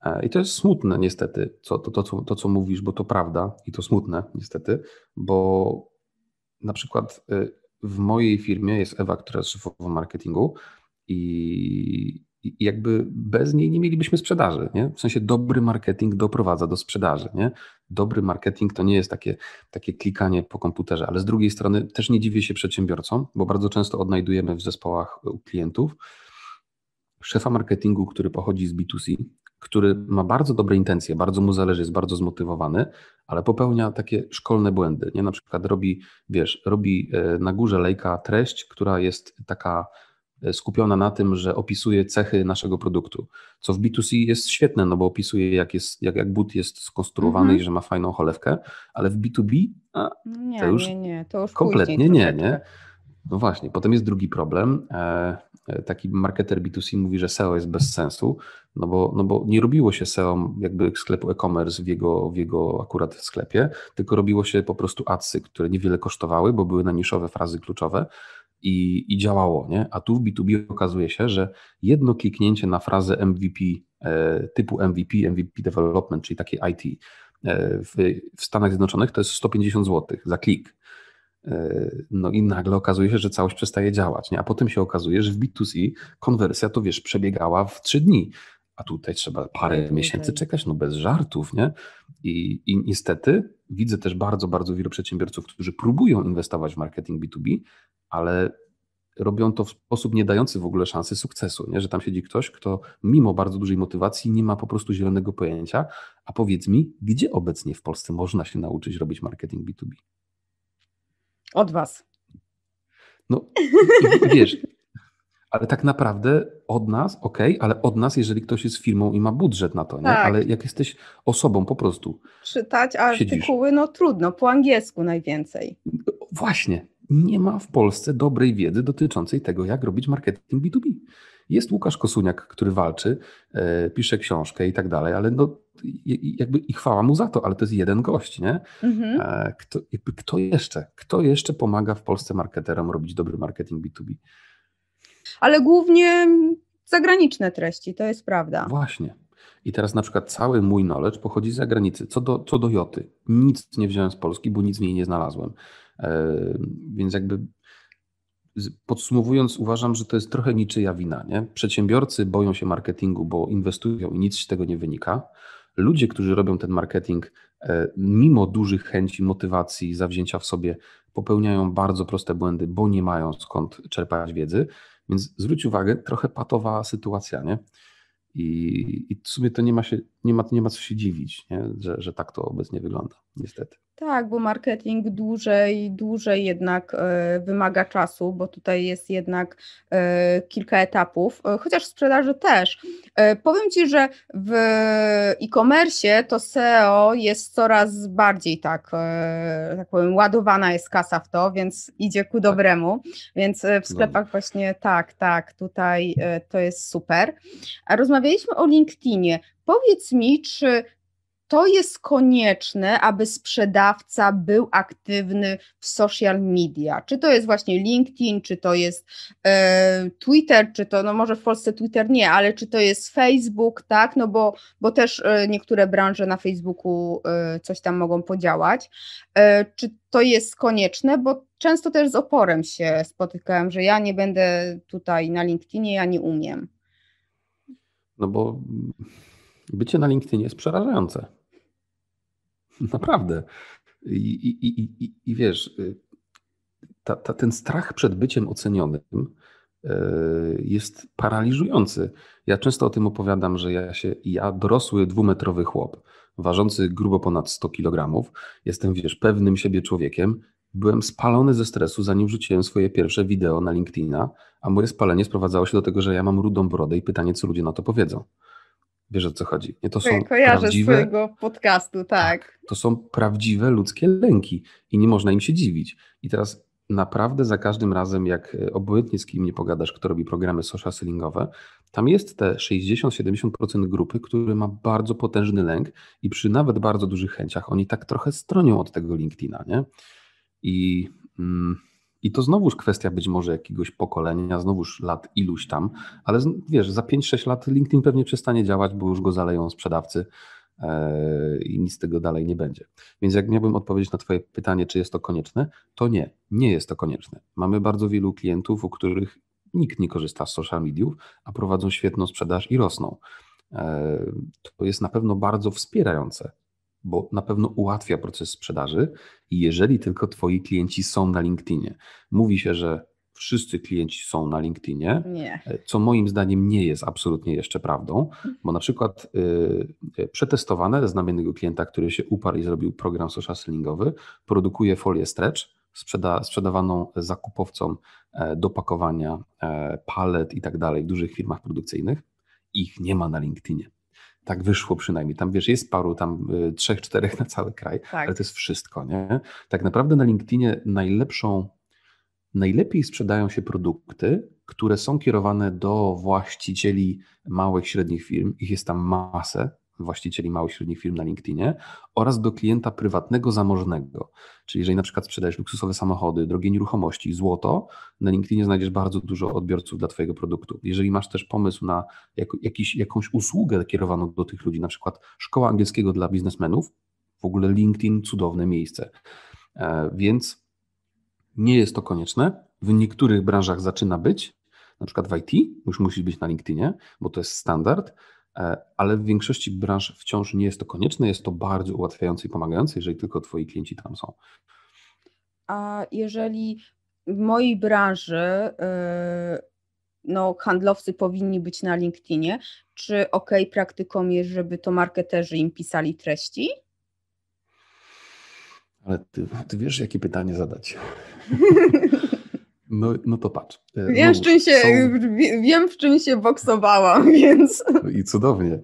E, I to jest smutne niestety, co, to, to, to, to co mówisz, bo to prawda i to smutne niestety, bo na przykład y, w mojej firmie jest Ewa, która jest szefową marketingu i jakby bez niej nie mielibyśmy sprzedaży. Nie? W sensie dobry marketing doprowadza do sprzedaży. Nie? Dobry marketing to nie jest takie, takie klikanie po komputerze, ale z drugiej strony też nie dziwię się przedsiębiorcom, bo bardzo często odnajdujemy w zespołach u klientów szefa marketingu, który pochodzi z B2C, który ma bardzo dobre intencje, bardzo mu zależy, jest bardzo zmotywowany, ale popełnia takie szkolne błędy. Nie? Na przykład robi, wiesz, robi e, na górze lejka treść, która jest taka skupiona na tym, że opisuje cechy naszego produktu, co w B2C jest świetne, no bo opisuje jak, jest, jak, jak but jest skonstruowany mhm. i że ma fajną cholewkę, ale w B2B a, nie, to już, nie, nie. To już kompletnie nie, nie. No właśnie, potem jest drugi problem. E, e, taki marketer B2C mówi, że SEO jest bez sensu, no bo, no bo nie robiło się SEO jakby sklepu e-commerce w jego, w jego akurat sklepie, tylko robiło się po prostu adsy, które niewiele kosztowały, bo były na niszowe frazy kluczowe i, i działało, nie? A tu w B2B okazuje się, że jedno kliknięcie na frazę MVP e, typu MVP, MVP Development, czyli takie IT e, w, w Stanach Zjednoczonych to jest 150 zł za klik. E, no i nagle okazuje się, że całość przestaje działać, nie? a potem się okazuje, że w B2C konwersja to wiesz, przebiegała w 3 dni, a tutaj trzeba parę okay. miesięcy czekać, no bez żartów, nie? I, I niestety widzę też bardzo, bardzo wielu przedsiębiorców, którzy próbują inwestować w marketing B2B, ale robią to w sposób nie dający w ogóle szansy sukcesu, nie? że tam siedzi ktoś, kto mimo bardzo dużej motywacji nie ma po prostu zielonego pojęcia. A powiedz mi, gdzie obecnie w Polsce można się nauczyć robić marketing B2B? Od Was. No, wiesz, ale tak naprawdę od nas, ok, ale od nas, jeżeli ktoś jest firmą i ma budżet na to, nie? Tak. ale jak jesteś osobą po prostu. Czytać artykuły, siedzisz. no trudno, po angielsku najwięcej. Właśnie, nie ma w Polsce dobrej wiedzy dotyczącej tego, jak robić marketing B2B. Jest Łukasz Kosuniak, który walczy, e, pisze książkę i tak dalej, ale no, jakby i chwała mu za to, ale to jest jeden gość, nie? Mhm. E, kto, kto jeszcze? Kto jeszcze pomaga w Polsce marketerom robić dobry marketing B2B? Ale głównie zagraniczne treści, to jest prawda. Właśnie. I teraz na przykład cały mój knowledge pochodzi z zagranicy. Co do, co do Joty, nic nie wziąłem z Polski, bo nic w niej nie znalazłem. E, więc jakby podsumowując, uważam, że to jest trochę niczyja wina. Nie? Przedsiębiorcy boją się marketingu, bo inwestują i nic z tego nie wynika. Ludzie, którzy robią ten marketing, e, mimo dużych chęci, motywacji, zawzięcia w sobie, popełniają bardzo proste błędy, bo nie mają skąd czerpać wiedzy. Więc zwróć uwagę, trochę patowa sytuacja, nie? I, i w sumie to nie ma, się, nie ma, nie ma co się dziwić, nie? Że, że tak to obecnie wygląda, niestety. Tak, bo marketing dłużej, dłużej jednak e, wymaga czasu, bo tutaj jest jednak e, kilka etapów, e, chociaż w sprzedaży też. Powiem Ci, że w e-commerce to SEO jest coraz bardziej tak, tak powiem, ładowana jest kasa w to, więc idzie ku dobremu, więc w sklepach właśnie tak, tak, tutaj to jest super. A rozmawialiśmy o LinkedInie. Powiedz mi, czy to jest konieczne, aby sprzedawca był aktywny w social media. Czy to jest właśnie LinkedIn, czy to jest e, Twitter, czy to, no może w Polsce Twitter nie, ale czy to jest Facebook, tak? No bo, bo też e, niektóre branże na Facebooku e, coś tam mogą podziałać. E, czy to jest konieczne, bo często też z oporem się spotykałem, że ja nie będę tutaj na LinkedInie, ja nie umiem. No bo bycie na LinkedInie jest przerażające. Naprawdę. I, i, i, i wiesz, y, ta, ta, ten strach przed byciem ocenionym e, jest paraliżujący. Ja często o tym opowiadam, że ja się, ja dorosły dwumetrowy chłop, ważący grubo ponad 100 kg, jestem, wiesz, pewnym siebie człowiekiem, byłem spalony ze stresu, zanim wrzuciłem swoje pierwsze wideo na LinkedIna, a moje spalenie sprowadzało się do tego, że ja mam rudą brodę i pytanie, co ludzie na to powiedzą. Wiesz o co chodzi? Nie, to są Kojarzę prawdziwe, swojego podcastu, tak, tak. To są prawdziwe ludzkie lęki i nie można im się dziwić. I teraz naprawdę za każdym razem, jak e, obojętnie z kim nie pogadasz, kto robi programy social sellingowe, tam jest te 60-70% grupy, który ma bardzo potężny lęk i przy nawet bardzo dużych chęciach oni tak trochę stronią od tego LinkedIna, nie? I... Mm, i to znowuż kwestia być może jakiegoś pokolenia, znowuż lat iluś tam, ale wiesz, za 5-6 lat LinkedIn pewnie przestanie działać, bo już go zaleją sprzedawcy e, i nic z tego dalej nie będzie. Więc jak miałbym odpowiedzieć na Twoje pytanie, czy jest to konieczne, to nie, nie jest to konieczne. Mamy bardzo wielu klientów, u których nikt nie korzysta z social mediów, a prowadzą świetną sprzedaż i rosną. E, to jest na pewno bardzo wspierające bo na pewno ułatwia proces sprzedaży, jeżeli tylko Twoi klienci są na LinkedInie. Mówi się, że wszyscy klienci są na LinkedInie, nie. E, co moim zdaniem nie jest absolutnie jeszcze prawdą, bo na przykład yy, przetestowane jednego klienta, który się uparł i zrobił program social sellingowy, produkuje folię stretch, sprzeda, sprzedawaną zakupowcom do pakowania palet i tak dalej w dużych firmach produkcyjnych. Ich nie ma na LinkedInie tak wyszło przynajmniej. Tam wiesz, jest paru, tam y, trzech, czterech na cały kraj, tak. ale to jest wszystko, nie? Tak naprawdę na LinkedInie najlepszą, najlepiej sprzedają się produkty, które są kierowane do właścicieli małych, średnich firm. Ich jest tam masę, właścicieli małych i średnich firm na LinkedInie oraz do klienta prywatnego zamożnego. Czyli jeżeli na przykład sprzedajesz luksusowe samochody, drogie nieruchomości, złoto, na LinkedInie znajdziesz bardzo dużo odbiorców dla Twojego produktu. Jeżeli masz też pomysł na jak, jakiś, jakąś usługę kierowaną do tych ludzi, na przykład szkoła angielskiego dla biznesmenów, w ogóle LinkedIn cudowne miejsce. E, więc nie jest to konieczne. W niektórych branżach zaczyna być, na przykład w IT, już musisz być na LinkedInie, bo to jest standard. E, ale w większości branż wciąż nie jest to konieczne, jest to bardzo ułatwiające i pomagające, jeżeli tylko Twoi klienci tam są. A jeżeli w mojej branży y, no, handlowcy powinni być na LinkedInie, czy ok, praktyką jest, żeby to marketerzy im pisali treści? Ale ty, ty wiesz, jakie pytanie zadać. No, no to patrz. E, wiem w czym się, są... Wiem, w czym się boksowałam, więc. No I cudownie.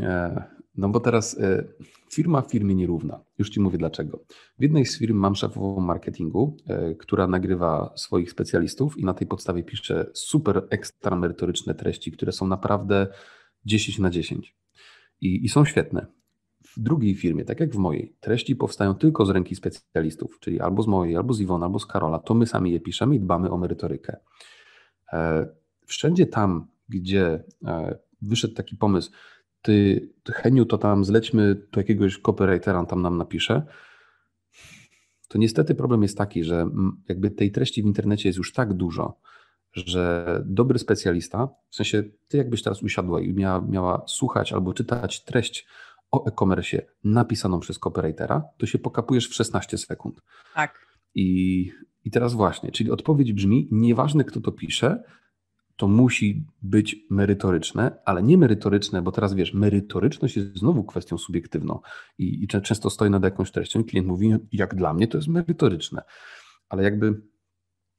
E, no bo teraz e, firma firmie nierówna. Już Ci mówię dlaczego. W jednej z firm mam szefową marketingu, która nagrywa swoich specjalistów i na tej podstawie pisze super ekstra merytoryczne treści, które są naprawdę 10 na 10 i, i są świetne w drugiej firmie, tak jak w mojej, treści powstają tylko z ręki specjalistów, czyli albo z mojej, albo z Iwona, albo z Karola, to my sami je piszemy i dbamy o merytorykę. E, wszędzie tam, gdzie e, wyszedł taki pomysł, ty, ty Heniu, to tam zlećmy do jakiegoś copywritera, tam nam napisze, to niestety problem jest taki, że mm, jakby tej treści w internecie jest już tak dużo, że dobry specjalista, w sensie ty jakbyś teraz usiadła i miała, miała słuchać albo czytać treść o e-commerce napisaną przez copywritera, to się pokapujesz w 16 sekund. Tak. I, I teraz właśnie, czyli odpowiedź brzmi, nieważne kto to pisze, to musi być merytoryczne, ale nie merytoryczne, bo teraz wiesz, merytoryczność jest znowu kwestią subiektywną i, i często stoi nad jakąś treścią i klient mówi, jak dla mnie to jest merytoryczne, ale jakby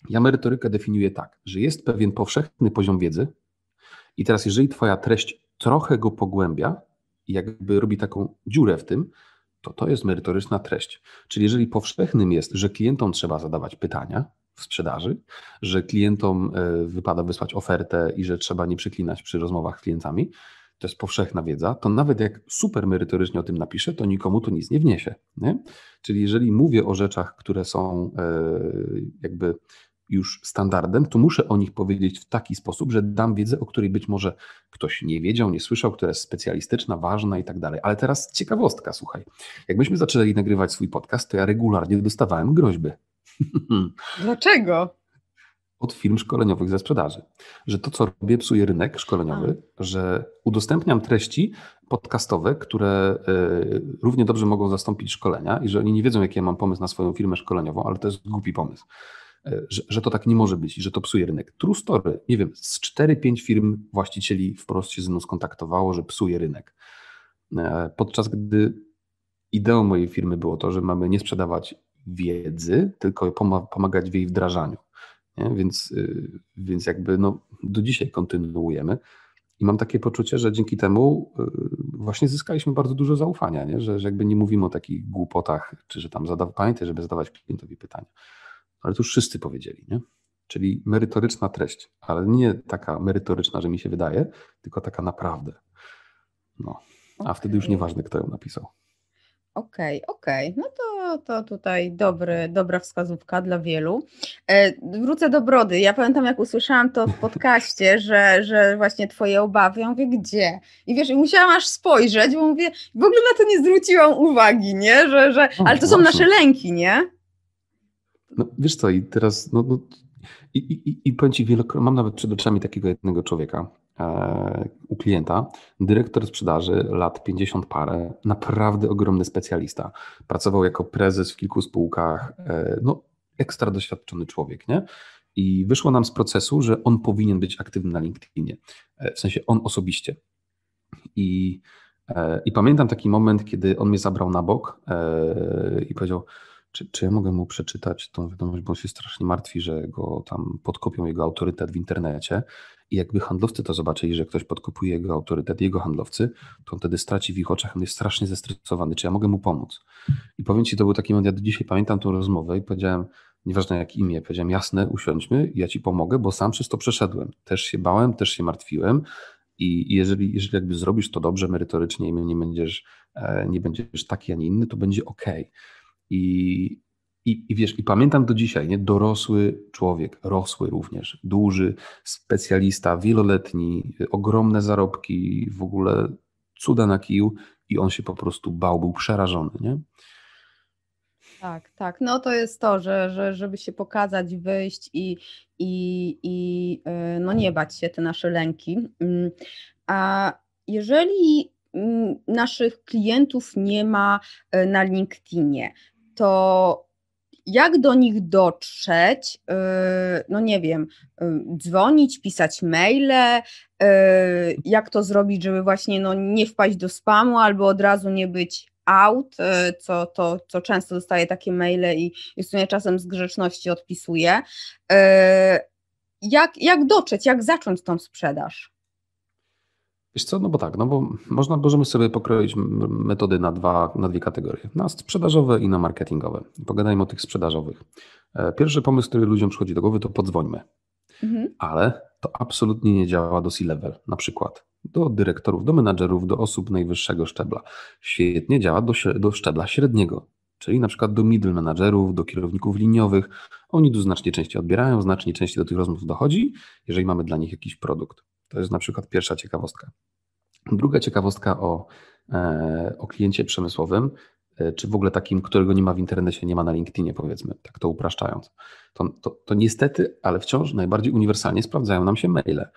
ja merytorykę definiuję tak, że jest pewien powszechny poziom wiedzy i teraz jeżeli twoja treść trochę go pogłębia, jakby robi taką dziurę w tym, to to jest merytoryczna treść. Czyli jeżeli powszechnym jest, że klientom trzeba zadawać pytania w sprzedaży, że klientom e, wypada wysłać ofertę i że trzeba nie przeklinać przy rozmowach z klientami, to jest powszechna wiedza, to nawet jak super merytorycznie o tym napiszę, to nikomu to nic nie wniesie. Nie? Czyli jeżeli mówię o rzeczach, które są e, jakby już standardem, to muszę o nich powiedzieć w taki sposób, że dam wiedzę, o której być może ktoś nie wiedział, nie słyszał, która jest specjalistyczna, ważna i tak dalej. Ale teraz ciekawostka, słuchaj. Jak myśmy zaczęli nagrywać swój podcast, to ja regularnie dostawałem groźby. Dlaczego? od firm szkoleniowych ze sprzedaży. Że to, co robię, psuje rynek szkoleniowy, A. że udostępniam treści podcastowe, które y, równie dobrze mogą zastąpić szkolenia i że oni nie wiedzą, jaki ja mam pomysł na swoją firmę szkoleniową, ale to jest głupi pomysł. E, że, że, to tak nie może być i że to psuje rynek. True story, nie wiem, z 4-5 firm właścicieli wprost się ze mną skontaktowało, że psuje rynek. E, podczas gdy ideą mojej firmy było to, że mamy nie sprzedawać wiedzy, tylko pomagać w jej wdrażaniu. Nie? Więc, y, więc jakby no, do dzisiaj kontynuujemy. I mam takie poczucie, że dzięki temu y, właśnie zyskaliśmy bardzo dużo zaufania, nie? Że, że jakby nie mówimy o takich głupotach, czy że tam zada... pamiętaj, żeby zadawać klientowi pytania. Ale to już wszyscy powiedzieli, nie? Czyli merytoryczna treść, ale nie taka merytoryczna, że mi się wydaje, tylko taka naprawdę. No, a okay. wtedy już nieważne, kto ją napisał. Okej, okay, okej. Okay. No to, to tutaj dobry, dobra wskazówka dla wielu. E, wrócę do brody. Ja pamiętam, jak usłyszałam to w podcaście, że, że właśnie twoje obawy. Ja mówię, gdzie? I wiesz, i musiałam aż spojrzeć, bo mówię, w ogóle na to nie zwróciłam uwagi, nie? Że, że, ale to są nasze lęki, nie? No, wiesz co, i teraz, no, no i, i, i powiem Ci wielokrotnie, mam nawet przed oczami takiego jednego człowieka e, u klienta, dyrektor sprzedaży, lat 50 parę, naprawdę ogromny specjalista. Pracował jako prezes w kilku spółkach, e, no ekstra doświadczony człowiek, nie? I wyszło nam z procesu, że on powinien być aktywny na LinkedInie, e, w sensie on osobiście. I, e, i pamiętam taki moment, kiedy on mnie zabrał na bok e, i powiedział, czy, czy ja mogę mu przeczytać tą wiadomość, bo on się strasznie martwi, że go tam podkopią jego autorytet w internecie i jakby handlowcy to zobaczyli, że ktoś podkopuje jego autorytet, jego handlowcy, to on wtedy straci w ich oczach, on jest strasznie zestresowany, czy ja mogę mu pomóc? I powiem Ci, to był taki moment, ja do dzisiaj pamiętam tą rozmowę i powiedziałem, nieważne jak imię, powiedziałem jasne, usiądźmy, ja Ci pomogę, bo sam przez to przeszedłem. Też się bałem, też się martwiłem, i jeżeli, jeżeli jakby zrobisz to dobrze merytorycznie i nie będziesz, e, nie będziesz taki, a nie inny, to będzie ok. I, i, I wiesz, i pamiętam do dzisiaj, nie? dorosły człowiek, rosły również, duży specjalista, wieloletni, ogromne zarobki, w ogóle cuda na kiju i on się po prostu bał, był przerażony, nie? Tak, tak. No to jest to, że, że żeby się pokazać, wyjść i, i, i y, no nie bać się te nasze lęki. Mm, a jeżeli mm, naszych klientów nie ma y, na LinkedInie, to jak do nich dotrzeć, y, no nie wiem, y, dzwonić, pisać maile, y, jak to zrobić, żeby właśnie no nie wpaść do spamu albo od razu nie być out, co, to, co często dostaję takie maile i, i w sumie czasem z grzeczności odpisuję. Jak, jak dotrzeć, jak zacząć tą sprzedaż? Wiesz co, no bo tak, no bo można, możemy sobie pokroić metody na, dwa, na dwie kategorie, na sprzedażowe i na marketingowe. Pogadajmy o tych sprzedażowych. E, pierwszy pomysł, który ludziom przychodzi do głowy to podzwońmy, mhm. ale to absolutnie nie działa do C-level na przykład, do dyrektorów, do menadżerów, do osób najwyższego szczebla. Świetnie działa do, do szczebla średniego, czyli na przykład do middle menadżerów, do kierowników liniowych. Oni tu znacznie częściej odbierają, znacznie częściej do tych rozmów dochodzi, jeżeli mamy dla nich jakiś produkt. To jest na przykład pierwsza ciekawostka. Druga ciekawostka o, e, o kliencie przemysłowym, e, czy w ogóle takim, którego nie ma w internecie, nie ma na LinkedInie, powiedzmy, tak to upraszczając. To, to, to niestety, ale wciąż najbardziej uniwersalnie sprawdzają nam się maile. E,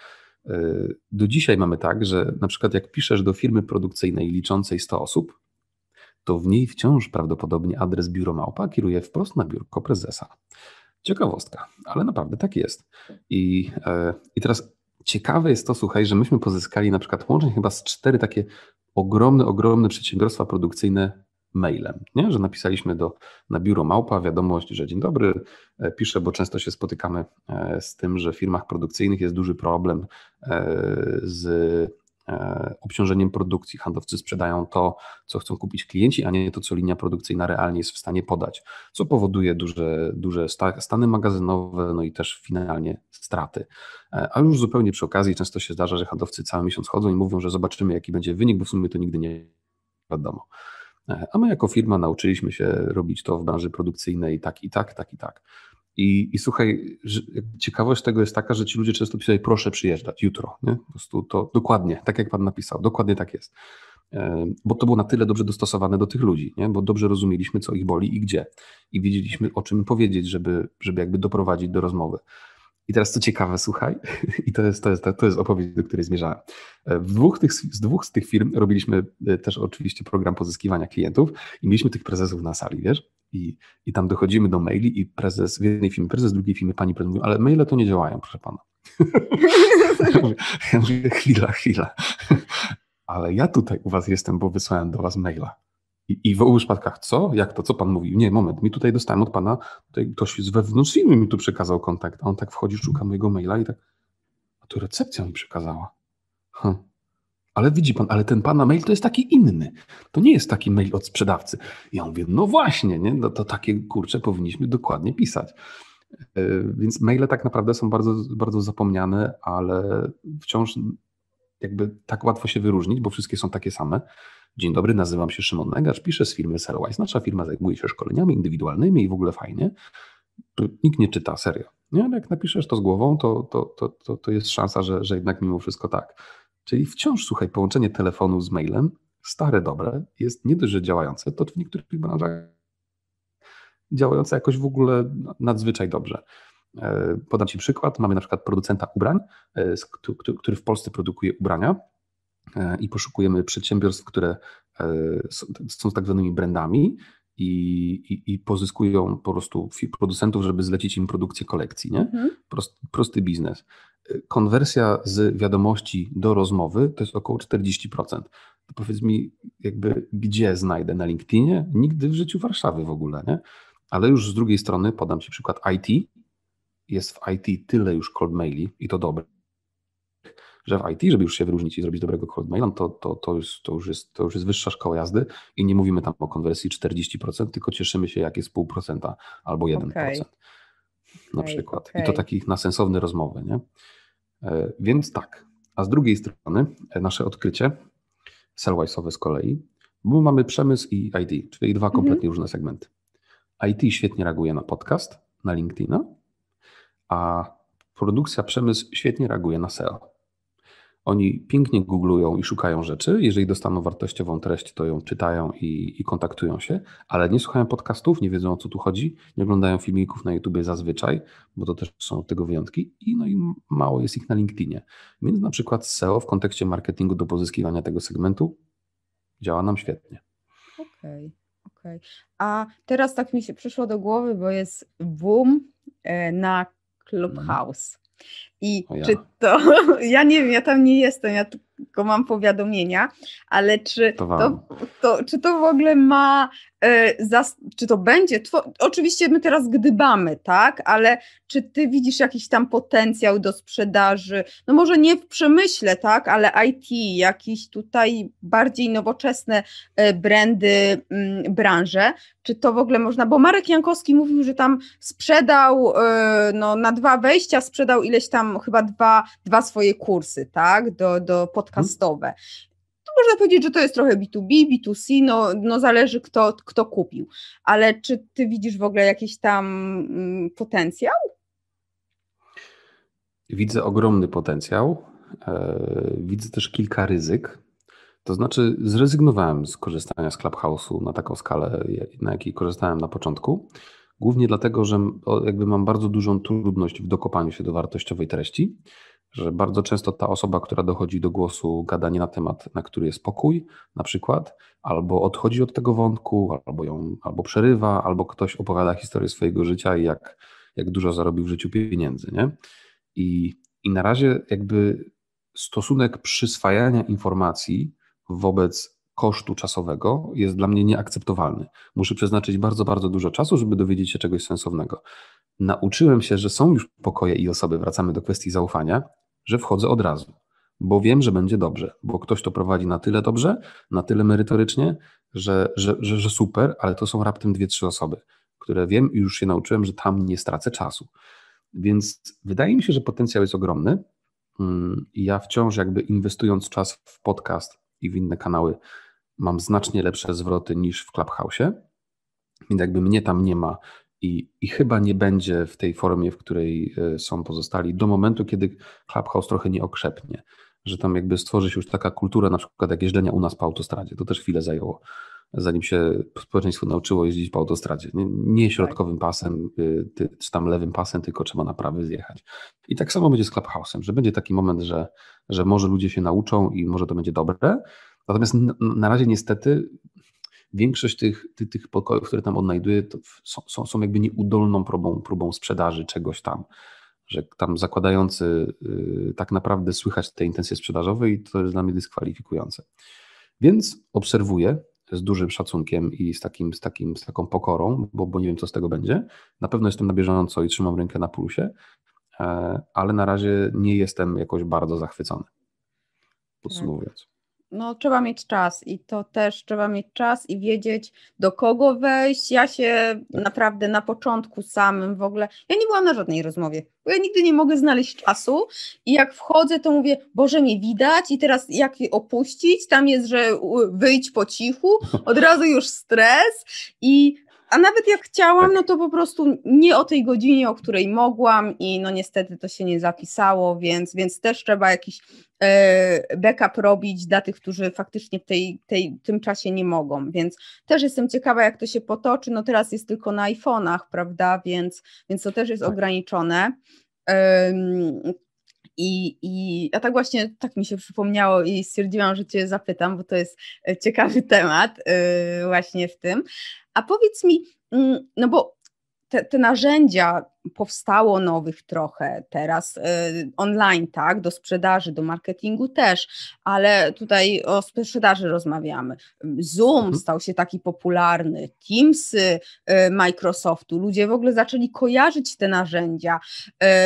do dzisiaj mamy tak, że na przykład jak piszesz do firmy produkcyjnej liczącej 100 osób, to w niej wciąż prawdopodobnie adres biuro małpa kieruje wprost na biurko prezesa. Ciekawostka, ale naprawdę tak jest. I, i teraz Ciekawe jest to, słuchaj, że myśmy pozyskali na przykład łącznie chyba z cztery takie ogromne, ogromne przedsiębiorstwa produkcyjne mailem, nie? że napisaliśmy do, na biuro Małpa wiadomość, że dzień dobry, e, piszę, bo często się spotykamy e, z tym, że w firmach produkcyjnych jest duży problem e, z E, obciążeniem produkcji. Handlowcy sprzedają to, co chcą kupić klienci, a nie to, co linia produkcyjna realnie jest w stanie podać, co powoduje duże, duże stany magazynowe, no i też finalnie straty. E, a już zupełnie przy okazji często się zdarza, że handlowcy cały miesiąc chodzą i mówią, że zobaczymy, jaki będzie wynik, bo w sumie to nigdy nie wiadomo. E, a my jako firma nauczyliśmy się robić to w branży produkcyjnej tak i tak, tak i tak. I, I słuchaj, ciekawość tego jest taka, że ci ludzie często pisali, proszę przyjeżdżać jutro. Nie? Po prostu to dokładnie, tak jak pan napisał, dokładnie tak jest. Bo to było na tyle dobrze dostosowane do tych ludzi, nie? bo dobrze rozumieliśmy, co ich boli i gdzie. I wiedzieliśmy, o czym powiedzieć, żeby, żeby jakby doprowadzić do rozmowy. I teraz co ciekawe, słuchaj, i to jest, to jest, to jest opowieść, do której zmierzałem. W dwóch tych, z dwóch z tych firm robiliśmy e, też oczywiście program pozyskiwania klientów i mieliśmy tych prezesów na sali, wiesz? I, i tam dochodzimy do maili i prezes w jednej firmy, prezes drugiej firmy, pani prezes mówi, ale maile to nie działają, proszę pana. ja, ja mówię, chwila, chwila. ale ja tutaj u was jestem, bo wysłałem do was maila. I, w obu przypadkach co? Jak to? Co pan mówi? Nie, moment, mi tutaj dostałem od pana, tutaj ktoś z wewnątrz firmy mi tu przekazał kontakt, a on tak wchodzi, szuka mojego maila i tak, a tu recepcja mi przekazała. Hm. Ale widzi pan, ale ten pana mail to jest taki inny. To nie jest taki mail od sprzedawcy. Ja mówię, no właśnie, nie? No to takie kurcze powinniśmy dokładnie pisać. E, więc maile tak naprawdę są bardzo, bardzo zapomniane, ale wciąż jakby tak łatwo się wyróżnić, bo wszystkie są takie same. Dzień dobry, nazywam się Szymon Negarz, piszę z firmy Sellwise. Nasza firma zajmuje się szkoleniami indywidualnymi i w ogóle fajnie. Nikt nie czyta, serio. Nie? Ale jak napiszesz to z głową, to, to, to, to, to jest szansa, że, że jednak mimo wszystko tak. Czyli wciąż, słuchaj, połączenie telefonu z mailem, stare, dobre, jest nie dość, że działające, to w niektórych branżach działające jakoś w ogóle nadzwyczaj dobrze. E, podam Ci przykład. Mamy na przykład producenta ubrań, e, który w Polsce produkuje ubrania e, i poszukujemy przedsiębiorstw, które są tak zwanymi brandami i, i, i pozyskują po prostu producentów, żeby zlecić im produkcję kolekcji. Nie? Mhm. Prost, prosty biznes. Konwersja z wiadomości do rozmowy to jest około 40%. To powiedz mi, jakby gdzie znajdę na LinkedInie? Nigdy w życiu Warszawy w ogóle, nie? Ale już z drugiej strony podam Ci przykład IT, jest w IT tyle już cold maili i to dobre, że w IT, żeby już się wyróżnić i zrobić dobrego cold maila, to, to, to, już, to, już jest, to już jest wyższa szkoła jazdy i nie mówimy tam o konwersji 40%, tylko cieszymy się, jak jest pół procenta albo 1%. Okay. Na przykład. Okay. I to takich na sensowne rozmowy, nie? E, więc tak. A z drugiej strony e, nasze odkrycie, Sellwise'owe z kolei, bo mamy przemysł i IT, czyli dwa mhm. kompletnie mm -hmm. różne segmenty. IT świetnie reaguje na podcast, na LinkedIna, a produkcja, przemysł świetnie reaguje na SEO. Oni pięknie googlują i szukają rzeczy. Jeżeli dostaną wartościową treść, to ją czytają i, i, kontaktują się, ale nie słuchają podcastów, nie wiedzą o co tu chodzi, nie oglądają filmików na YouTube zazwyczaj, bo to też są od tego wyjątki i, no i mało jest ich na LinkedInie. Więc na przykład SEO w kontekście marketingu do pozyskiwania tego segmentu działa nam świetnie. Okej. Okay. Okay. A teraz tak mi się przyszło do głowy, bo jest boom e, na Clubhouse. Mhm. I ja. czy to, ja nie wiem, ja tam nie jestem, ja tylko mam powiadomienia, ale czy to, to, to czy to w ogóle ma, y, zas, czy to będzie, two, oczywiście my teraz gdybamy, tak, ale czy ty widzisz jakiś tam potencjał do sprzedaży, no może nie w przemyśle, tak, ale IT, jakieś tutaj bardziej nowoczesne e, brandy, mm, branże, czy to w ogóle można, bo Marek Jankowski mówił, że tam sprzedał, e, no na dwa wejścia sprzedał ileś tam chyba dwa, dwa swoje kursy, tak, do, do podcastowe. To można powiedzieć, że to jest trochę B2B, B2C, no, no zależy kto, kto kupił. Ale czy ty widzisz w ogóle jakiś tam mm, potencjał? Widzę ogromny potencjał. E, widzę też kilka ryzyk. To znaczy, zrezygnowałem z korzystania z Clubhouse'u na taką skalę, na jakiej korzystałem na początku głównie dlatego, że jakby mam bardzo dużą trudność w dokopaniu się do wartościowej treści, że bardzo często ta osoba, która dochodzi do głosu, gada nie na temat, na który jest spokój, na przykład, albo odchodzi od tego wątku, albo ją albo przerywa, albo ktoś opowiada historię swojego życia i jak, jak dużo zarobił w życiu pieniędzy, nie? I, I na razie jakby stosunek przyswajania informacji wobec kosztu czasowego jest dla mnie nieakceptowalny. Muszę przeznaczyć bardzo, bardzo dużo czasu, żeby dowiedzieć się czegoś sensownego. Nauczyłem się, że są już pokoje i osoby, wracamy do kwestii zaufania, że wchodzę od razu, bo wiem, że będzie dobrze, bo ktoś to prowadzi na tyle dobrze, na tyle merytorycznie, że, że, że, że super, ale to są raptem dwie, trzy osoby, które wiem i już się nauczyłem, że tam nie stracę czasu. Więc wydaje mi się, że potencjał jest ogromny. Mm, ja wciąż jakby inwestując czas w podcast i w inne kanały, mam znacznie lepsze zwroty niż w Clubhouse, więc jakby mnie tam nie ma i, i chyba nie będzie w tej formie, w której e, są pozostali, do momentu, kiedy Clubhouse trochę nie okrzepnie, że tam jakby stworzy się już taka kultura, na przykład jak jeżdżenia u nas po autostradzie, to też chwilę zajęło, zanim się społeczeństwo nauczyło jeździć po autostradzie. Nie, nie tak. środkowym pasem, y, czy tam lewym pasem, tylko trzeba na prawy zjechać. I tak samo będzie z Clubhouse'em, że będzie taki moment, że, że może ludzie się nauczą i może to będzie dobre, Natomiast na razie niestety większość tych, tych, tych pokojów, które tam odnajduję, są, są, są jakby nieudolną próbą, próbą sprzedaży czegoś tam że tam zakładający y, tak naprawdę słychać te intencje sprzedażowe i to jest dla mnie dyskwalifikujące. Więc obserwuję z dużym szacunkiem i z, takim, z, takim, z taką pokorą, bo, bo nie wiem, co z tego będzie. Na pewno jestem na bieżąco i trzymam rękę na pulsie, e, ale na razie nie jestem jakoś bardzo zachwycony. Tak. Podsumowując no trzeba mieć czas i to też trzeba mieć czas i wiedzieć do kogo wejść. Ja się tak. naprawdę na początku samym w ogóle, ja nie byłam na żadnej rozmowie, bo ja nigdy nie mogę znaleźć czasu i jak wchodzę to mówię, Boże mnie widać i teraz jak je opuścić, tam jest, że wyjdź po cichu, od razu już stres i a nawet jak chciałam, tak. no to po prostu nie o tej godzinie, o której mogłam i no niestety to się nie zapisało, więc, więc też trzeba jakiś e, backup robić dla tych, którzy faktycznie w tej, tej, tym czasie nie mogą, więc też jestem ciekawa, jak to się potoczy, no teraz jest tylko na iPhone'ach, prawda, więc, więc to też jest tak. ograniczone. I, i a tak właśnie tak mi się przypomniało i stwierdziłam, że Cię zapytam, bo to jest e, ciekawy temat e, właśnie w tym. A powiedz mi, mm, no bo te, te narzędzia powstało nowych trochę teraz y, online, tak, do sprzedaży, do marketingu też, ale tutaj o sprzedaży rozmawiamy. Zoom mhm. stał się taki popularny, Teamsy y, Microsoftu, ludzie w ogóle zaczęli kojarzyć te narzędzia,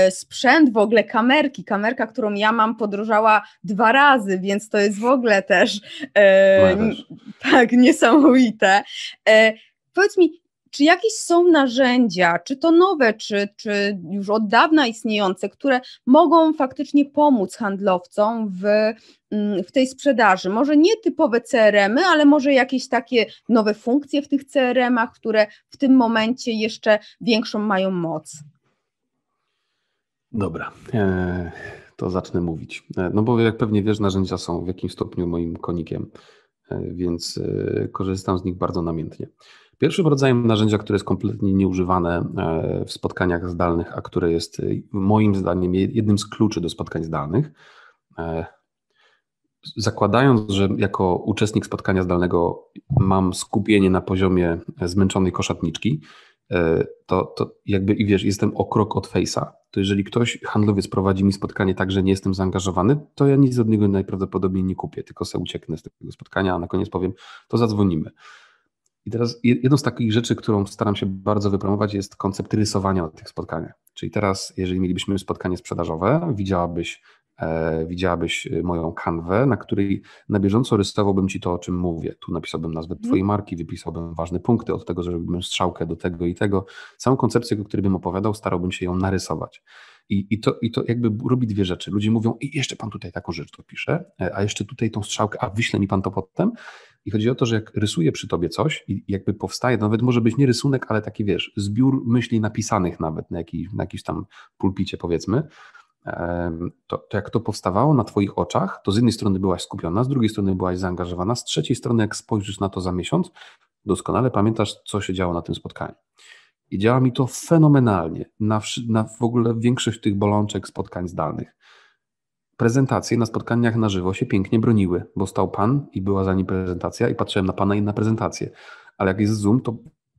y, sprzęt w ogóle, kamerki, kamerka, którą ja mam podróżała dwa razy, więc to jest w ogóle też tak niesamowite. powiedz mi, czy jakieś są narzędzia, czy to nowe, czy, czy już od dawna istniejące, które mogą faktycznie pomóc handlowcom w, mm, w tej sprzedaży? Może nie typowe CRM-y, ale może jakieś takie nowe funkcje w tych CRM-ach, które w tym momencie jeszcze większą mają moc? Dobra, e, to zacznę mówić. E, no bo jak pewnie wiesz, narzędzia są w jakimś stopniu moim konikiem. E, więc e, korzystam z nich bardzo namiętnie. Pierwszym rodzajem narzędzia, które jest kompletnie nieużywane e, w spotkaniach zdalnych, a które jest moim zdaniem jednym z kluczy do spotkań zdalnych, zakładając, że jako uczestnik spotkania zdalnego mam skupienie na poziomie zmęczonej koszatniczki, to, to jakby i wiesz, jestem o krok od face'a, to jeżeli ktoś, handlowiec prowadzi mi spotkanie tak, że nie jestem zaangażowany, to ja nic od niego najprawdopodobniej nie kupię, tylko sobie ucieknę z tego spotkania, a na koniec powiem, to zadzwonimy. I teraz jedną z takich rzeczy, którą staram się bardzo wypromować, jest koncept rysowania na tych spotkaniach. Czyli teraz, jeżeli mielibyśmy spotkanie sprzedażowe, widziałabyś E, widziałabyś y, moją kanwę, na której na bieżąco rysowałbym ci to, o czym mówię. Tu napisałbym nazwę mhm. twojej marki, wypisałbym ważne punkty od tego, żebym strzałkę do tego i tego. Całą koncepcję, o której bym opowiadał, starałbym się ją narysować. I, i, to, I to jakby robi dwie rzeczy. Ludzie mówią, i jeszcze pan tutaj taką rzecz dopisze, e, a jeszcze tutaj tą strzałkę, a wyśle mi pan to potem. I chodzi o to, że jak rysuję przy tobie coś i jakby powstaje, nawet może być nie rysunek, ale taki wiesz, zbiór myśli napisanych nawet na, jakiś, na jakiś tam pulpicie powiedzmy, to, to, jak to powstawało na Twoich oczach, to z jednej strony byłaś skupiona, z drugiej strony byłaś zaangażowana, z trzeciej strony, jak spojrzysz na to za miesiąc, doskonale pamiętasz, co się działo na tym spotkaniu. I działa mi to fenomenalnie na, na w ogóle większość tych bolączek spotkań zdalnych. Prezentacje na spotkaniach na żywo się pięknie broniły, bo stał pan i była za nim prezentacja i patrzyłem na pana i na prezentację. Ale jak jest Zoom, to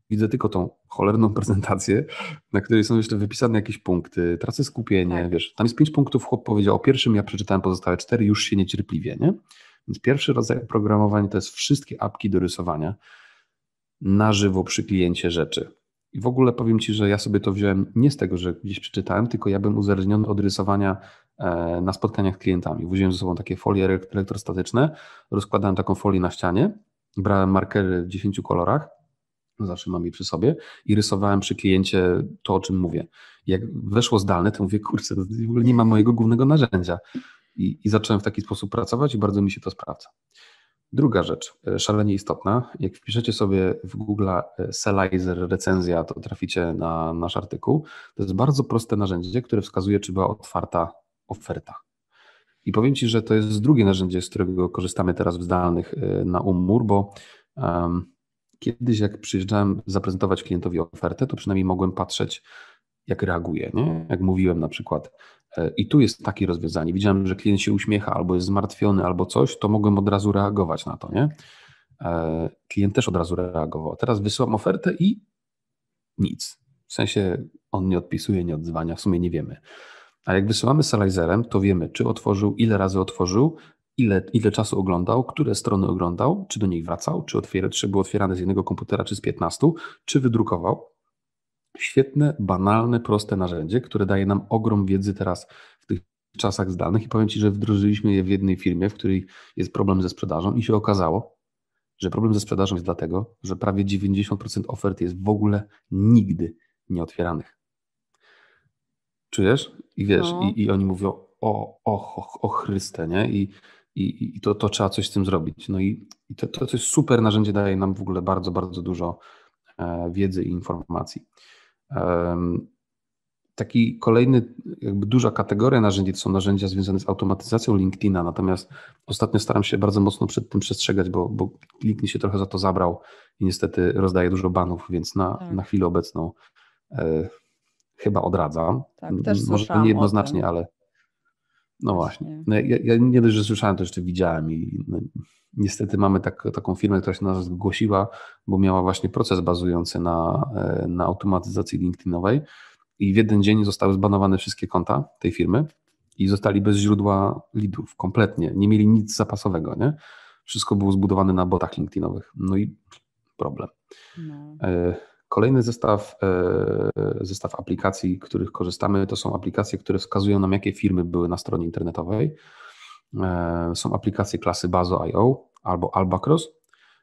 Widzę tylko tą cholerną prezentację, na której są jeszcze wypisane jakieś punkty, tracę skupienie, tak. wiesz, tam jest pięć punktów, chłop powiedział o pierwszym, ja przeczytałem pozostałe cztery, już się niecierpliwie, nie? Więc pierwszy rodzaj programowania to jest wszystkie apki do rysowania na żywo przy kliencie rzeczy. I w ogóle powiem Ci, że ja sobie to wziąłem nie z tego, że gdzieś przeczytałem, tylko ja bym uzależniony od rysowania e, na spotkaniach z klientami. Wziąłem ze sobą takie folie elektrostatyczne, rozkładałem taką folię na ścianie, brałem markery w dziesięciu kolorach zawsze mam je przy sobie i rysowałem przy kliencie to, o czym mówię. Jak weszło zdalne, to mówię, kurczę, no, w ogóle nie mam mojego głównego narzędzia. I, I zacząłem w taki sposób pracować i bardzo mi się to sprawdza. Druga rzecz, e, szalenie istotna. Jak wpiszecie sobie w Google e, Sellizer recenzja, to traficie na nasz artykuł. To jest bardzo proste narzędzie, które wskazuje, czy była otwarta oferta. I powiem Ci, że to jest drugie narzędzie, z którego korzystamy teraz w zdalnych e, na Umur, bo um, Kiedyś, jak przyjeżdżałem zaprezentować klientowi ofertę, to przynajmniej mogłem patrzeć, jak reaguje. Nie? Jak mówiłem na przykład, e, i tu jest takie rozwiązanie. Widziałem, że klient się uśmiecha, albo jest zmartwiony, albo coś, to mogłem od razu reagować na to. Nie? E, klient też od razu reagował. Teraz wysyłam ofertę i nic. W sensie on nie odpisuje, nie odzwania, w sumie nie wiemy. A jak wysyłamy salajzerem, to wiemy, czy otworzył, ile razy otworzył, ile, ile czasu oglądał, które strony oglądał, czy do nich wracał, czy, otwiera, czy był otwierany z jednego komputera, czy z 15, czy wydrukował. Świetne, banalne, proste narzędzie, które daje nam ogrom wiedzy teraz w tych czasach zdalnych. I powiem Ci, że wdrożyliśmy je w jednej firmie, w której jest problem ze sprzedażą, i się okazało, że problem ze sprzedażą jest dlatego, że prawie 90% ofert jest w ogóle nigdy nieotwieranych. Czujesz? I wiesz, no. i, i oni mówią, o, o, o, o Chryste, nie? I i, i to, to trzeba coś z tym zrobić. No i, i to, to, jest super narzędzie, daje nam w ogóle bardzo, bardzo dużo e, wiedzy i informacji. Taki kolejny, jakby duża kategoria narzędzi to są narzędzia związane z automatyzacją LinkedIna, natomiast ostatnio staram się bardzo mocno przed tym przestrzegać, bo, bo LinkedIn się trochę za to zabrał i niestety rozdaje dużo banów, więc na, tak. na chwilę obecną e, chyba odradzam. Tak, też Może niejednoznacznie, ale no właśnie. No, ja, ja, nie dość, że słyszałem, to jeszcze widziałem i no, niestety mamy tak, taką firmę, która się na nas zgłosiła, bo miała właśnie proces bazujący na, e, na automatyzacji LinkedInowej i w jeden dzień zostały zbanowane wszystkie konta tej firmy i zostali bez źródła lidów kompletnie. Nie mieli nic zapasowego, nie? Wszystko było zbudowane na botach LinkedInowych. No i problem. No. E, Kolejny zestaw, e, zestaw aplikacji, których korzystamy, to są aplikacje, które wskazują nam, jakie firmy były na stronie internetowej. E, są aplikacje klasy Bazo.io albo Albacross.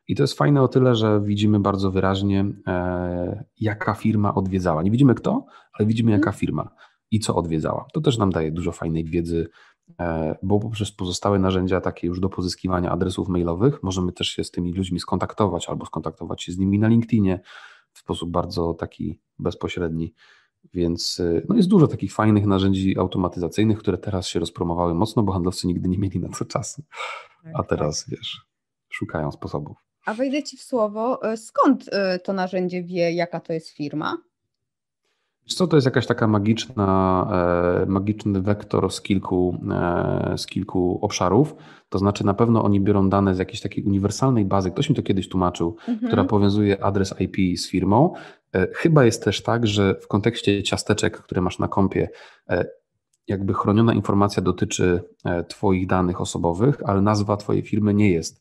I to jest fajne o tyle, że widzimy bardzo wyraźnie, e, jaka firma odwiedzała. Nie widzimy kto, ale widzimy, jaka mhm. firma i co odwiedzała. To też nam daje dużo fajnej wiedzy, bo poprzez pozostałe narzędzia, takie już do pozyskiwania adresów mailowych, możemy też się z tymi ludźmi skontaktować albo skontaktować się z nimi na LinkedInie w sposób bardzo taki bezpośredni. Więc y, no jest dużo takich fajnych narzędzi automatyzacyjnych, które teraz się rozpromowały mocno, bo handlowcy nigdy nie mieli na to czasu. Tak, A tak. teraz wiesz, szukają sposobów. A wejdę ci w słowo, y, skąd y, to narzędzie wie, jaka to jest firma? co, to jest jakaś taka magiczna, e, magiczny wektor z kilku, e, z kilku obszarów. To znaczy na pewno oni biorą dane z jakiejś takiej uniwersalnej bazy, ktoś mi to kiedyś tłumaczył, mhm. która powiązuje adres IP z firmą. E, chyba jest też tak, że w kontekście ciasteczek, które masz na kompie, jakby chroniona informacja dotyczy Twoich danych osobowych, ale nazwa Twojej firmy nie jest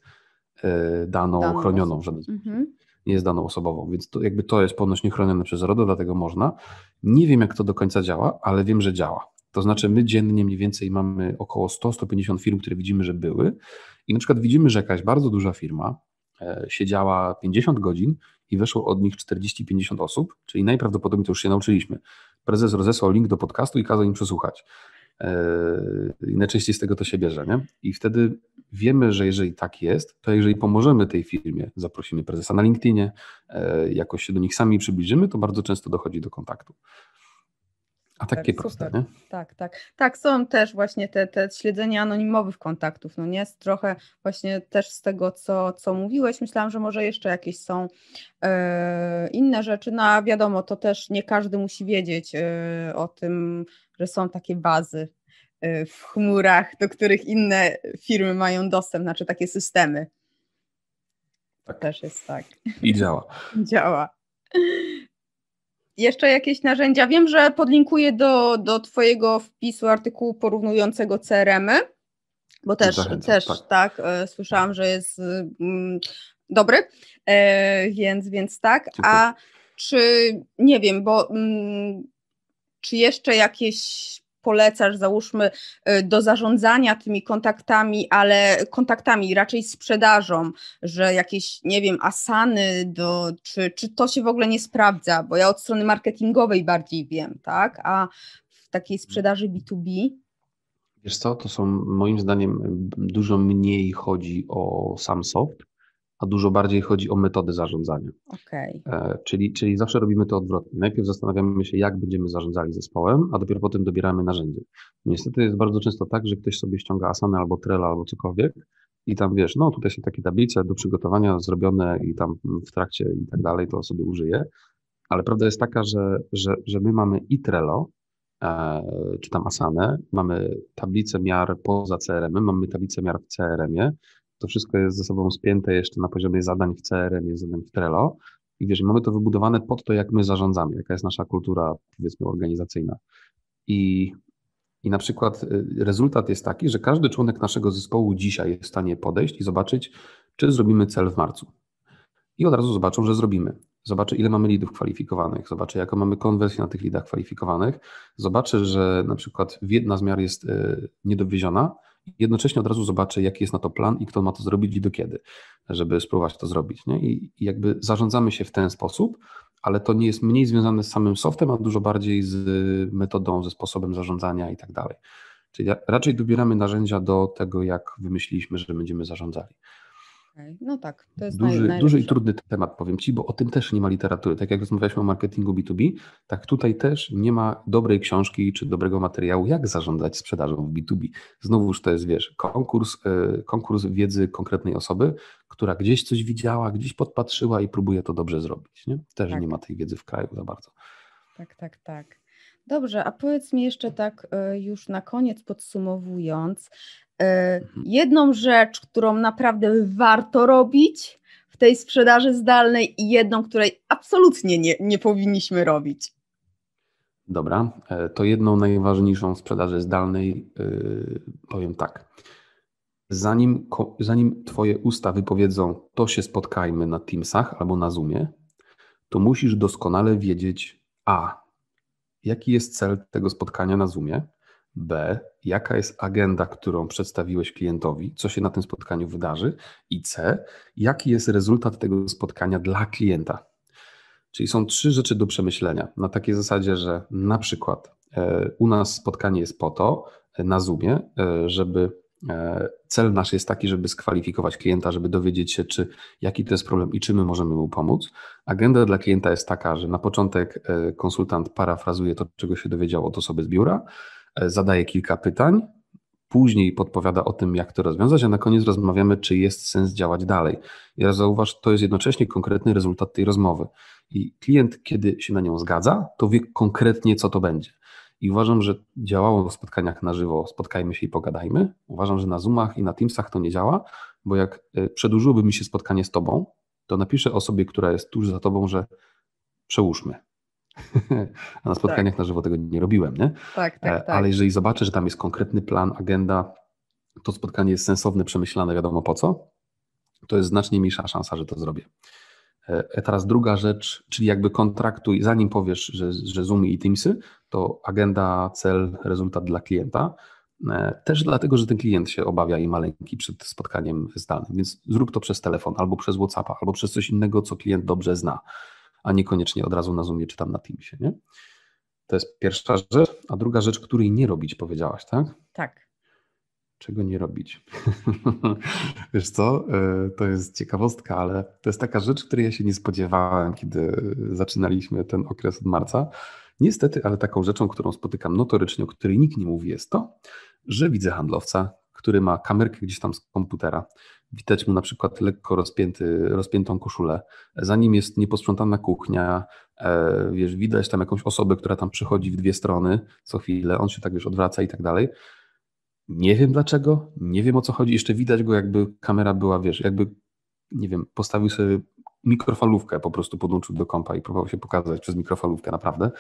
daną, daną chronioną w żaden sposób. Mhm jest daną osobową, więc to, jakby to jest ponoć niechronione przez RODO, dlatego można. Nie wiem, jak to do końca działa, ale wiem, że działa. To znaczy, my dziennie mniej więcej mamy około 100-150 firm, które widzimy, że były, i na przykład widzimy, że jakaś bardzo duża firma e, siedziała 50 godzin i weszło od nich 40-50 osób, czyli najprawdopodobniej to już się nauczyliśmy. Prezes rozesłał link do podcastu i kazał im przesłuchać. E, I najczęściej z tego to się bierze, nie? I wtedy wiemy, że jeżeli tak jest, to jeżeli pomożemy tej firmie, zaprosimy prezesa na LinkedInie, e, jakoś się do nich sami przybliżymy, to bardzo często dochodzi do kontaktu. A takie tak, super, proste, super. Nie? Tak, tak. Tak, są też właśnie te, te śledzenia anonimowych kontaktów, no nie? Trochę właśnie też z tego, co, co mówiłeś, myślałam, że może jeszcze jakieś są e, inne rzeczy, no a wiadomo, to też nie każdy musi wiedzieć e, o tym, że są takie bazy e, w chmurach, do których inne firmy mają dostęp, znaczy takie systemy. Tak. To też jest tak. I działa. działa. Jeszcze jakieś narzędzia. Wiem, że podlinkuję do, do Twojego wpisu artykułu porównującego crm -y, bo też, Zachęcam, też tak, tak e, słyszałam, że jest y, mm, dobry, e, więc, więc tak. Dziękuję. A czy, nie wiem, bo mm, czy jeszcze jakieś polecasz, załóżmy, y, do zarządzania tymi kontaktami, ale kontaktami, raczej sprzedażą, że jakieś, nie wiem, asany, do, czy, czy to się w ogóle nie sprawdza, bo ja od strony marketingowej bardziej wiem, tak? A w takiej sprzedaży B2B. Wiesz co, to są moim zdaniem dużo mniej chodzi o sam soft, a dużo bardziej chodzi o metody zarządzania. Okay. E, czyli, czyli zawsze robimy to odwrotnie. Najpierw zastanawiamy się, jak będziemy zarządzali zespołem, a dopiero potem dobieramy narzędzie. Niestety jest bardzo często tak, że ktoś sobie ściąga Asana albo Trello albo cokolwiek i tam wiesz, no tutaj są takie tablice do przygotowania zrobione i tam w trakcie i tak dalej to sobie użyje. ale prawda jest taka, że, że, że my mamy i Trello, e, czy tam Asanę, mamy tablicę miar poza CRM-em, mamy tablicę miar w CRM-ie, to wszystko jest ze sobą spięte jeszcze na poziomie zadań w CRM, zadań w Trello. I wiesz, mamy to wybudowane pod to, jak my zarządzamy, jaka jest nasza kultura, powiedzmy, organizacyjna. I, I na przykład y, rezultat jest taki, że każdy członek naszego zespołu dzisiaj jest w stanie podejść i zobaczyć, czy zrobimy cel w marcu. I od razu zobaczą, że zrobimy. zobaczy ile mamy lidów kwalifikowanych, zobaczy jaką mamy konwersję na tych lidach kwalifikowanych, zobaczy że na przykład jedna zmiar jest y, niedowieziona, jednocześnie od razu zobaczę, jaki jest na to plan i kto ma to zrobić i do kiedy, żeby spróbować to zrobić. Nie? I, jakby zarządzamy się w ten sposób, ale to nie jest mniej związane z samym softem, a dużo bardziej z metodą, ze sposobem zarządzania i tak dalej. Czyli raczej dobieramy narzędzia do tego, jak wymyśliliśmy, że będziemy zarządzali. Okay. No tak, to jest duży, duży i trudny temat, powiem Ci, bo o tym też nie ma literatury. Tak jak rozmawialiśmy o marketingu B2B, tak tutaj też nie ma dobrej książki czy dobrego materiału, jak zarządzać sprzedażą w B2B. Znowuż to jest, wiesz, konkurs, e, konkurs wiedzy konkretnej osoby, która gdzieś coś widziała, gdzieś podpatrzyła i próbuje to dobrze zrobić. Nie? Też tak. nie ma tej wiedzy w kraju za bardzo. Tak, tak, tak. Dobrze, a powiedz mi jeszcze tak e, już na koniec podsumowując, E, mhm. Jedną rzecz, którą naprawdę warto robić w tej sprzedaży zdalnej i jedną, której absolutnie nie, nie powinniśmy robić. Dobra, e, to jedną najważniejszą sprzedaży zdalnej yy, powiem tak. Zanim, zanim Twoje usta wypowiedzą, to się spotkajmy na Teamsach albo na Zoomie, to musisz doskonale wiedzieć, a jaki jest cel tego spotkania na Zoomie, B, jaka jest agenda, którą przedstawiłeś klientowi, co się na tym spotkaniu wydarzy, i C, jaki jest rezultat tego spotkania dla klienta. Czyli są trzy rzeczy do przemyślenia na takiej zasadzie, że na przykład e, u nas spotkanie jest po to e, na Zoomie, e, żeby cel nasz jest taki, żeby skwalifikować klienta, żeby dowiedzieć się, czy jaki to jest problem i czy my możemy mu pomóc. Agenda dla klienta jest taka, że na początek konsultant parafrazuje to, czego się dowiedział od osoby z biura zadaje kilka pytań, później podpowiada o tym, jak to rozwiązać, a na koniec rozmawiamy, czy jest sens działać dalej. I zauważ, to jest jednocześnie konkretny rezultat tej rozmowy. I klient, kiedy się na nią zgadza, to wie konkretnie, co to będzie. I uważam, że działało w spotkaniach na żywo, spotkajmy się i pogadajmy. Uważam, że na Zoomach i na Teamsach to nie działa, bo jak e, przedłużyłoby mi się spotkanie z tobą, to napiszę osobie, która jest tuż za tobą, że przełóżmy. A na spotkaniach tak. na żywo tego nie robiłem, nie? Tak, tak, e, tak. Ale jeżeli zobaczę, że tam jest konkretny plan, agenda, to spotkanie jest sensowne, przemyślane, wiadomo po co, to jest znacznie mniejsza szansa, że to zrobię. E, e, teraz druga rzecz, czyli jakby kontraktuj, zanim powiesz, że, że Zoomy i Teamsy, to agenda, cel, rezultat dla klienta. Też dlatego, że ten klient się obawia i ma lęki przed spotkaniem zdalnym, więc zrób to przez telefon, albo przez WhatsAppa, albo przez coś innego, co klient dobrze zna a niekoniecznie od razu na Zoomie czy tam na Teamsie, nie? To jest pierwsza rzecz. A druga rzecz, której nie robić, powiedziałaś, tak? Tak. Czego nie robić? Wiesz co, e, to jest ciekawostka, ale to jest taka rzecz, której ja się nie spodziewałem, kiedy zaczynaliśmy ten okres od marca. Niestety, ale taką rzeczą, którą spotykam notorycznie, o której nikt nie mówi, jest to, że widzę handlowca, który ma kamerkę gdzieś tam z komputera Widać mu na przykład lekko rozpięty, rozpiętą koszulę. Za nim jest nieposprzątana kuchnia. E, wiesz, widać tam jakąś osobę, która tam przychodzi w dwie strony co chwilę. On się tak wiesz, odwraca i tak dalej. Nie wiem dlaczego, nie wiem o co chodzi. Jeszcze widać go, jakby kamera była, wiesz, jakby, nie wiem, postawił sobie mikrofalówkę, po prostu podłączył do kąpa i próbował się pokazać przez mikrofalówkę, naprawdę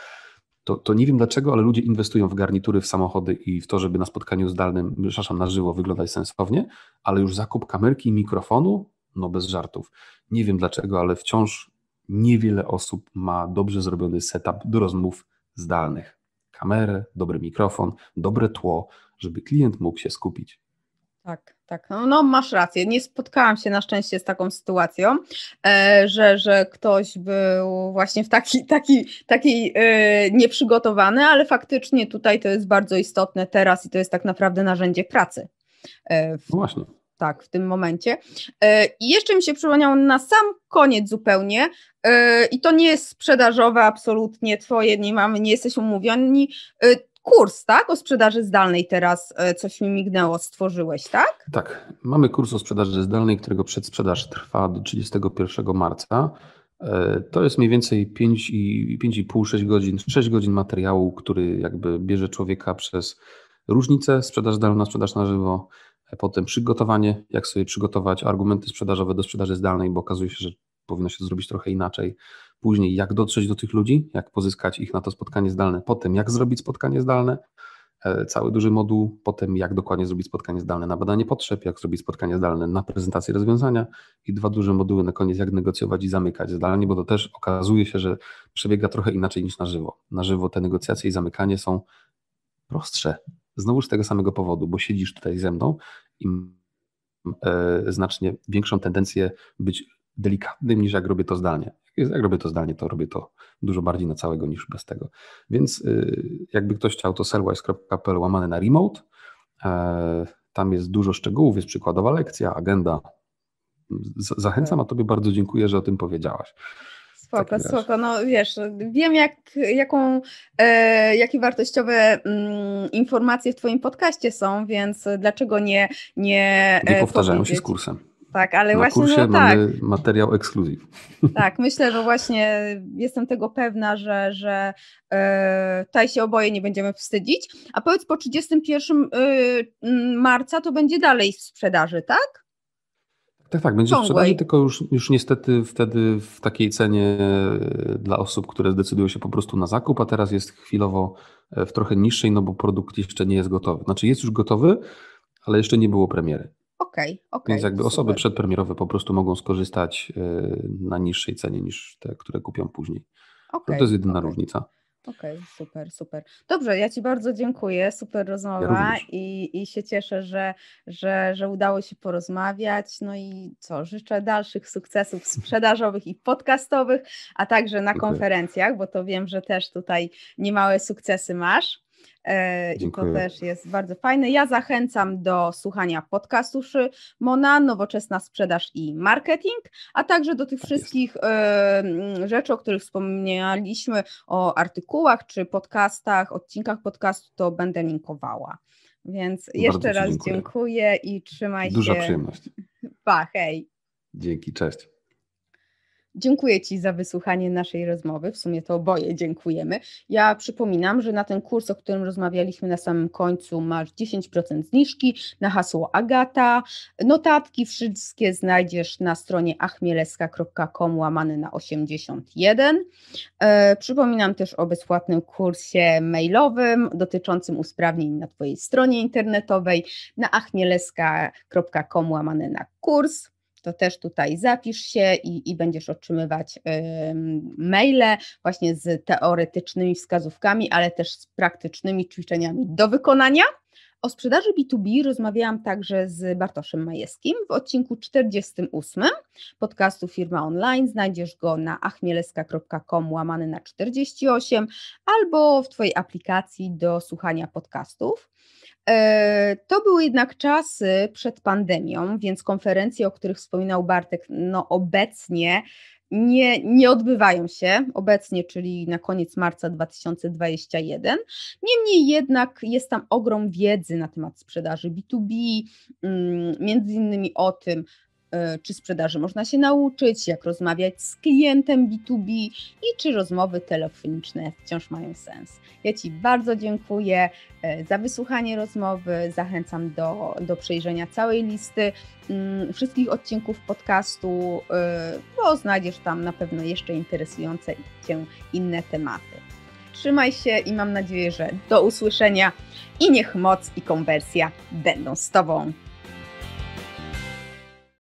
to, to nie wiem dlaczego, ale ludzie inwestują w garnitury, w samochody i w to, żeby na spotkaniu zdalnym, przepraszam, na żywo wyglądać sensownie, ale już zakup kamerki i mikrofonu, no bez żartów. Nie wiem dlaczego, ale wciąż niewiele osób ma dobrze zrobiony setup do rozmów zdalnych. Kamerę, dobry mikrofon, dobre tło, żeby klient mógł się skupić. Tak, tak. No, no, masz rację. Nie spotkałam się na szczęście z taką sytuacją, e, że, że ktoś był właśnie w taki, taki, taki e, nieprzygotowany, ale faktycznie tutaj to jest bardzo istotne teraz i to jest tak naprawdę narzędzie pracy. E, w, no właśnie. Tak, w tym momencie. I jeszcze mi się przypomniał na sam koniec zupełnie, i to nie jest sprzedażowe absolutnie, twoje nie mamy, nie jesteś umówieni kurs, tak? O sprzedaży zdalnej teraz e, coś mi mignęło, stworzyłeś, tak? Tak. Mamy kurs o sprzedaży zdalnej, którego przedsprzedaż trwa do 31 marca. E, to jest mniej więcej 5,5-6 godzin, 6 godzin materiału, który jakby bierze człowieka przez różnice sprzedaż zdalna, sprzedaż na żywo, e, potem przygotowanie, jak sobie przygotować argumenty sprzedażowe do sprzedaży zdalnej, bo okazuje się, że powinno się zrobić trochę inaczej. Później, jak dotrzeć do tych ludzi, jak pozyskać ich na to spotkanie zdalne, potem jak zrobić spotkanie zdalne, e, cały duży moduł, potem jak dokładnie zrobić spotkanie zdalne na badanie potrzeb, jak zrobić spotkanie zdalne na prezentację rozwiązania i dwa duże moduły na koniec, jak negocjować i zamykać zdalnie, bo to też okazuje się, że przebiega trochę inaczej niż na żywo. Na żywo te negocjacje i zamykanie są prostsze. Znowuż z tego samego powodu, bo siedzisz tutaj ze mną i e, znacznie większą tendencję być delikatnym niż jak robię to zdalnie. Jak robię to zdalnie, to robię to dużo bardziej na całego niż bez tego. Więc y, jakby ktoś chciał, to sellwise.pl łamane na remote. E, tam jest dużo szczegółów, jest przykładowa lekcja, agenda. Zachęcam, a Tobie bardzo dziękuję, że o tym powiedziałaś. Spoko, spoko. No wiesz, wiem jak, jaką, e, jakie wartościowe m, mm, informacje w Twoim podcaście są, więc dlaczego nie... Nie, e, nie powtarzają się z kursem tak, ale Na właśnie. No kursie no, tak. mamy materiał ekskluzyw. Tak, myślę, że właśnie jestem tego pewna, że, że yy, tutaj się oboje nie będziemy wstydzić. A powiedz po 31 yy, marca to będzie dalej w sprzedaży, tak? Tak, tak, będzie w sprzedaży, tylko już, już niestety wtedy w takiej cenie e, dla osób, które zdecydują się po prostu na zakup, a teraz jest chwilowo e, w trochę niższej, no bo produkt jeszcze nie jest gotowy. Znaczy jest już gotowy, ale jeszcze nie było premiery. Okej, okay, okej. Okay, Więc jakby super. osoby przedpremierowe po prostu mogą skorzystać e, na niższej cenie niż te, które kupią później. Okay, to jest jedyna różnica. Okej, okay, super, super. Dobrze, ja Ci bardzo dziękuję, super rozmowa ja i, i się cieszę, że, że, że udało się porozmawiać. No i co, życzę dalszych sukcesów sprzedażowych i podcastowych, a także na konferencjach, bo to wiem, że też tutaj niemałe sukcesy masz. Dziękuję. E, I to też jest bardzo fajne. Ja zachęcam do słuchania podcastu Mona, Nowoczesna Sprzedaż i Marketing, a także do tych tak wszystkich jest. rzeczy, o których wspomnieliśmy, o artykułach czy podcastach, odcinkach podcastu, to będę linkowała. Więc jeszcze raz dziękuję. dziękuję. i trzymaj Duża się. Duża przyjemność. Pa, hej. Dzięki, cześć. Dziękuję Ci za wysłuchanie naszej rozmowy. W sumie to oboje dziękujemy. Ja przypominam, że na ten kurs, o którym rozmawialiśmy na samym końcu, masz 10% zniżki na hasło Agata. Notatki wszystkie znajdziesz na stronie achmielewska.com łamane na 81. E, przypominam też o bezpłatnym kursie mailowym dotyczącym usprawnień na Twojej stronie internetowej na achmielewska.com łamane na kurs to też tutaj zapisz się i, i będziesz otrzymywać y, maile właśnie z teoretycznymi wskazówkami, ale też z praktycznymi ćwiczeniami do wykonania. O sprzedaży B2B rozmawiałam także z Bartoszem Majeskim w odcinku 48 podcastu Firma Online. Znajdziesz go na achmieleska.com łamany na 48 albo w Twojej aplikacji do słuchania podcastów. E, to były jednak czasy przed pandemią, więc konferencje, o których wspominał Bartek, no obecnie nie, nie odbywają się obecnie, czyli na koniec marca 2021. Niemniej jednak jest tam ogrom wiedzy na temat sprzedaży B2B, mm, między innymi o tym, E, czy sprzedaży można się nauczyć, jak rozmawiać z klientem B2B i czy rozmowy telefoniczne wciąż mają sens. Ja Ci bardzo dziękuję e, za wysłuchanie rozmowy. Zachęcam do, do przejrzenia całej listy mm, wszystkich odcinków podcastu, e, bo znajdziesz tam na pewno jeszcze interesujące Cię inne tematy. Trzymaj się i mam nadzieję, że do usłyszenia i niech moc i konwersja będą z Tobą.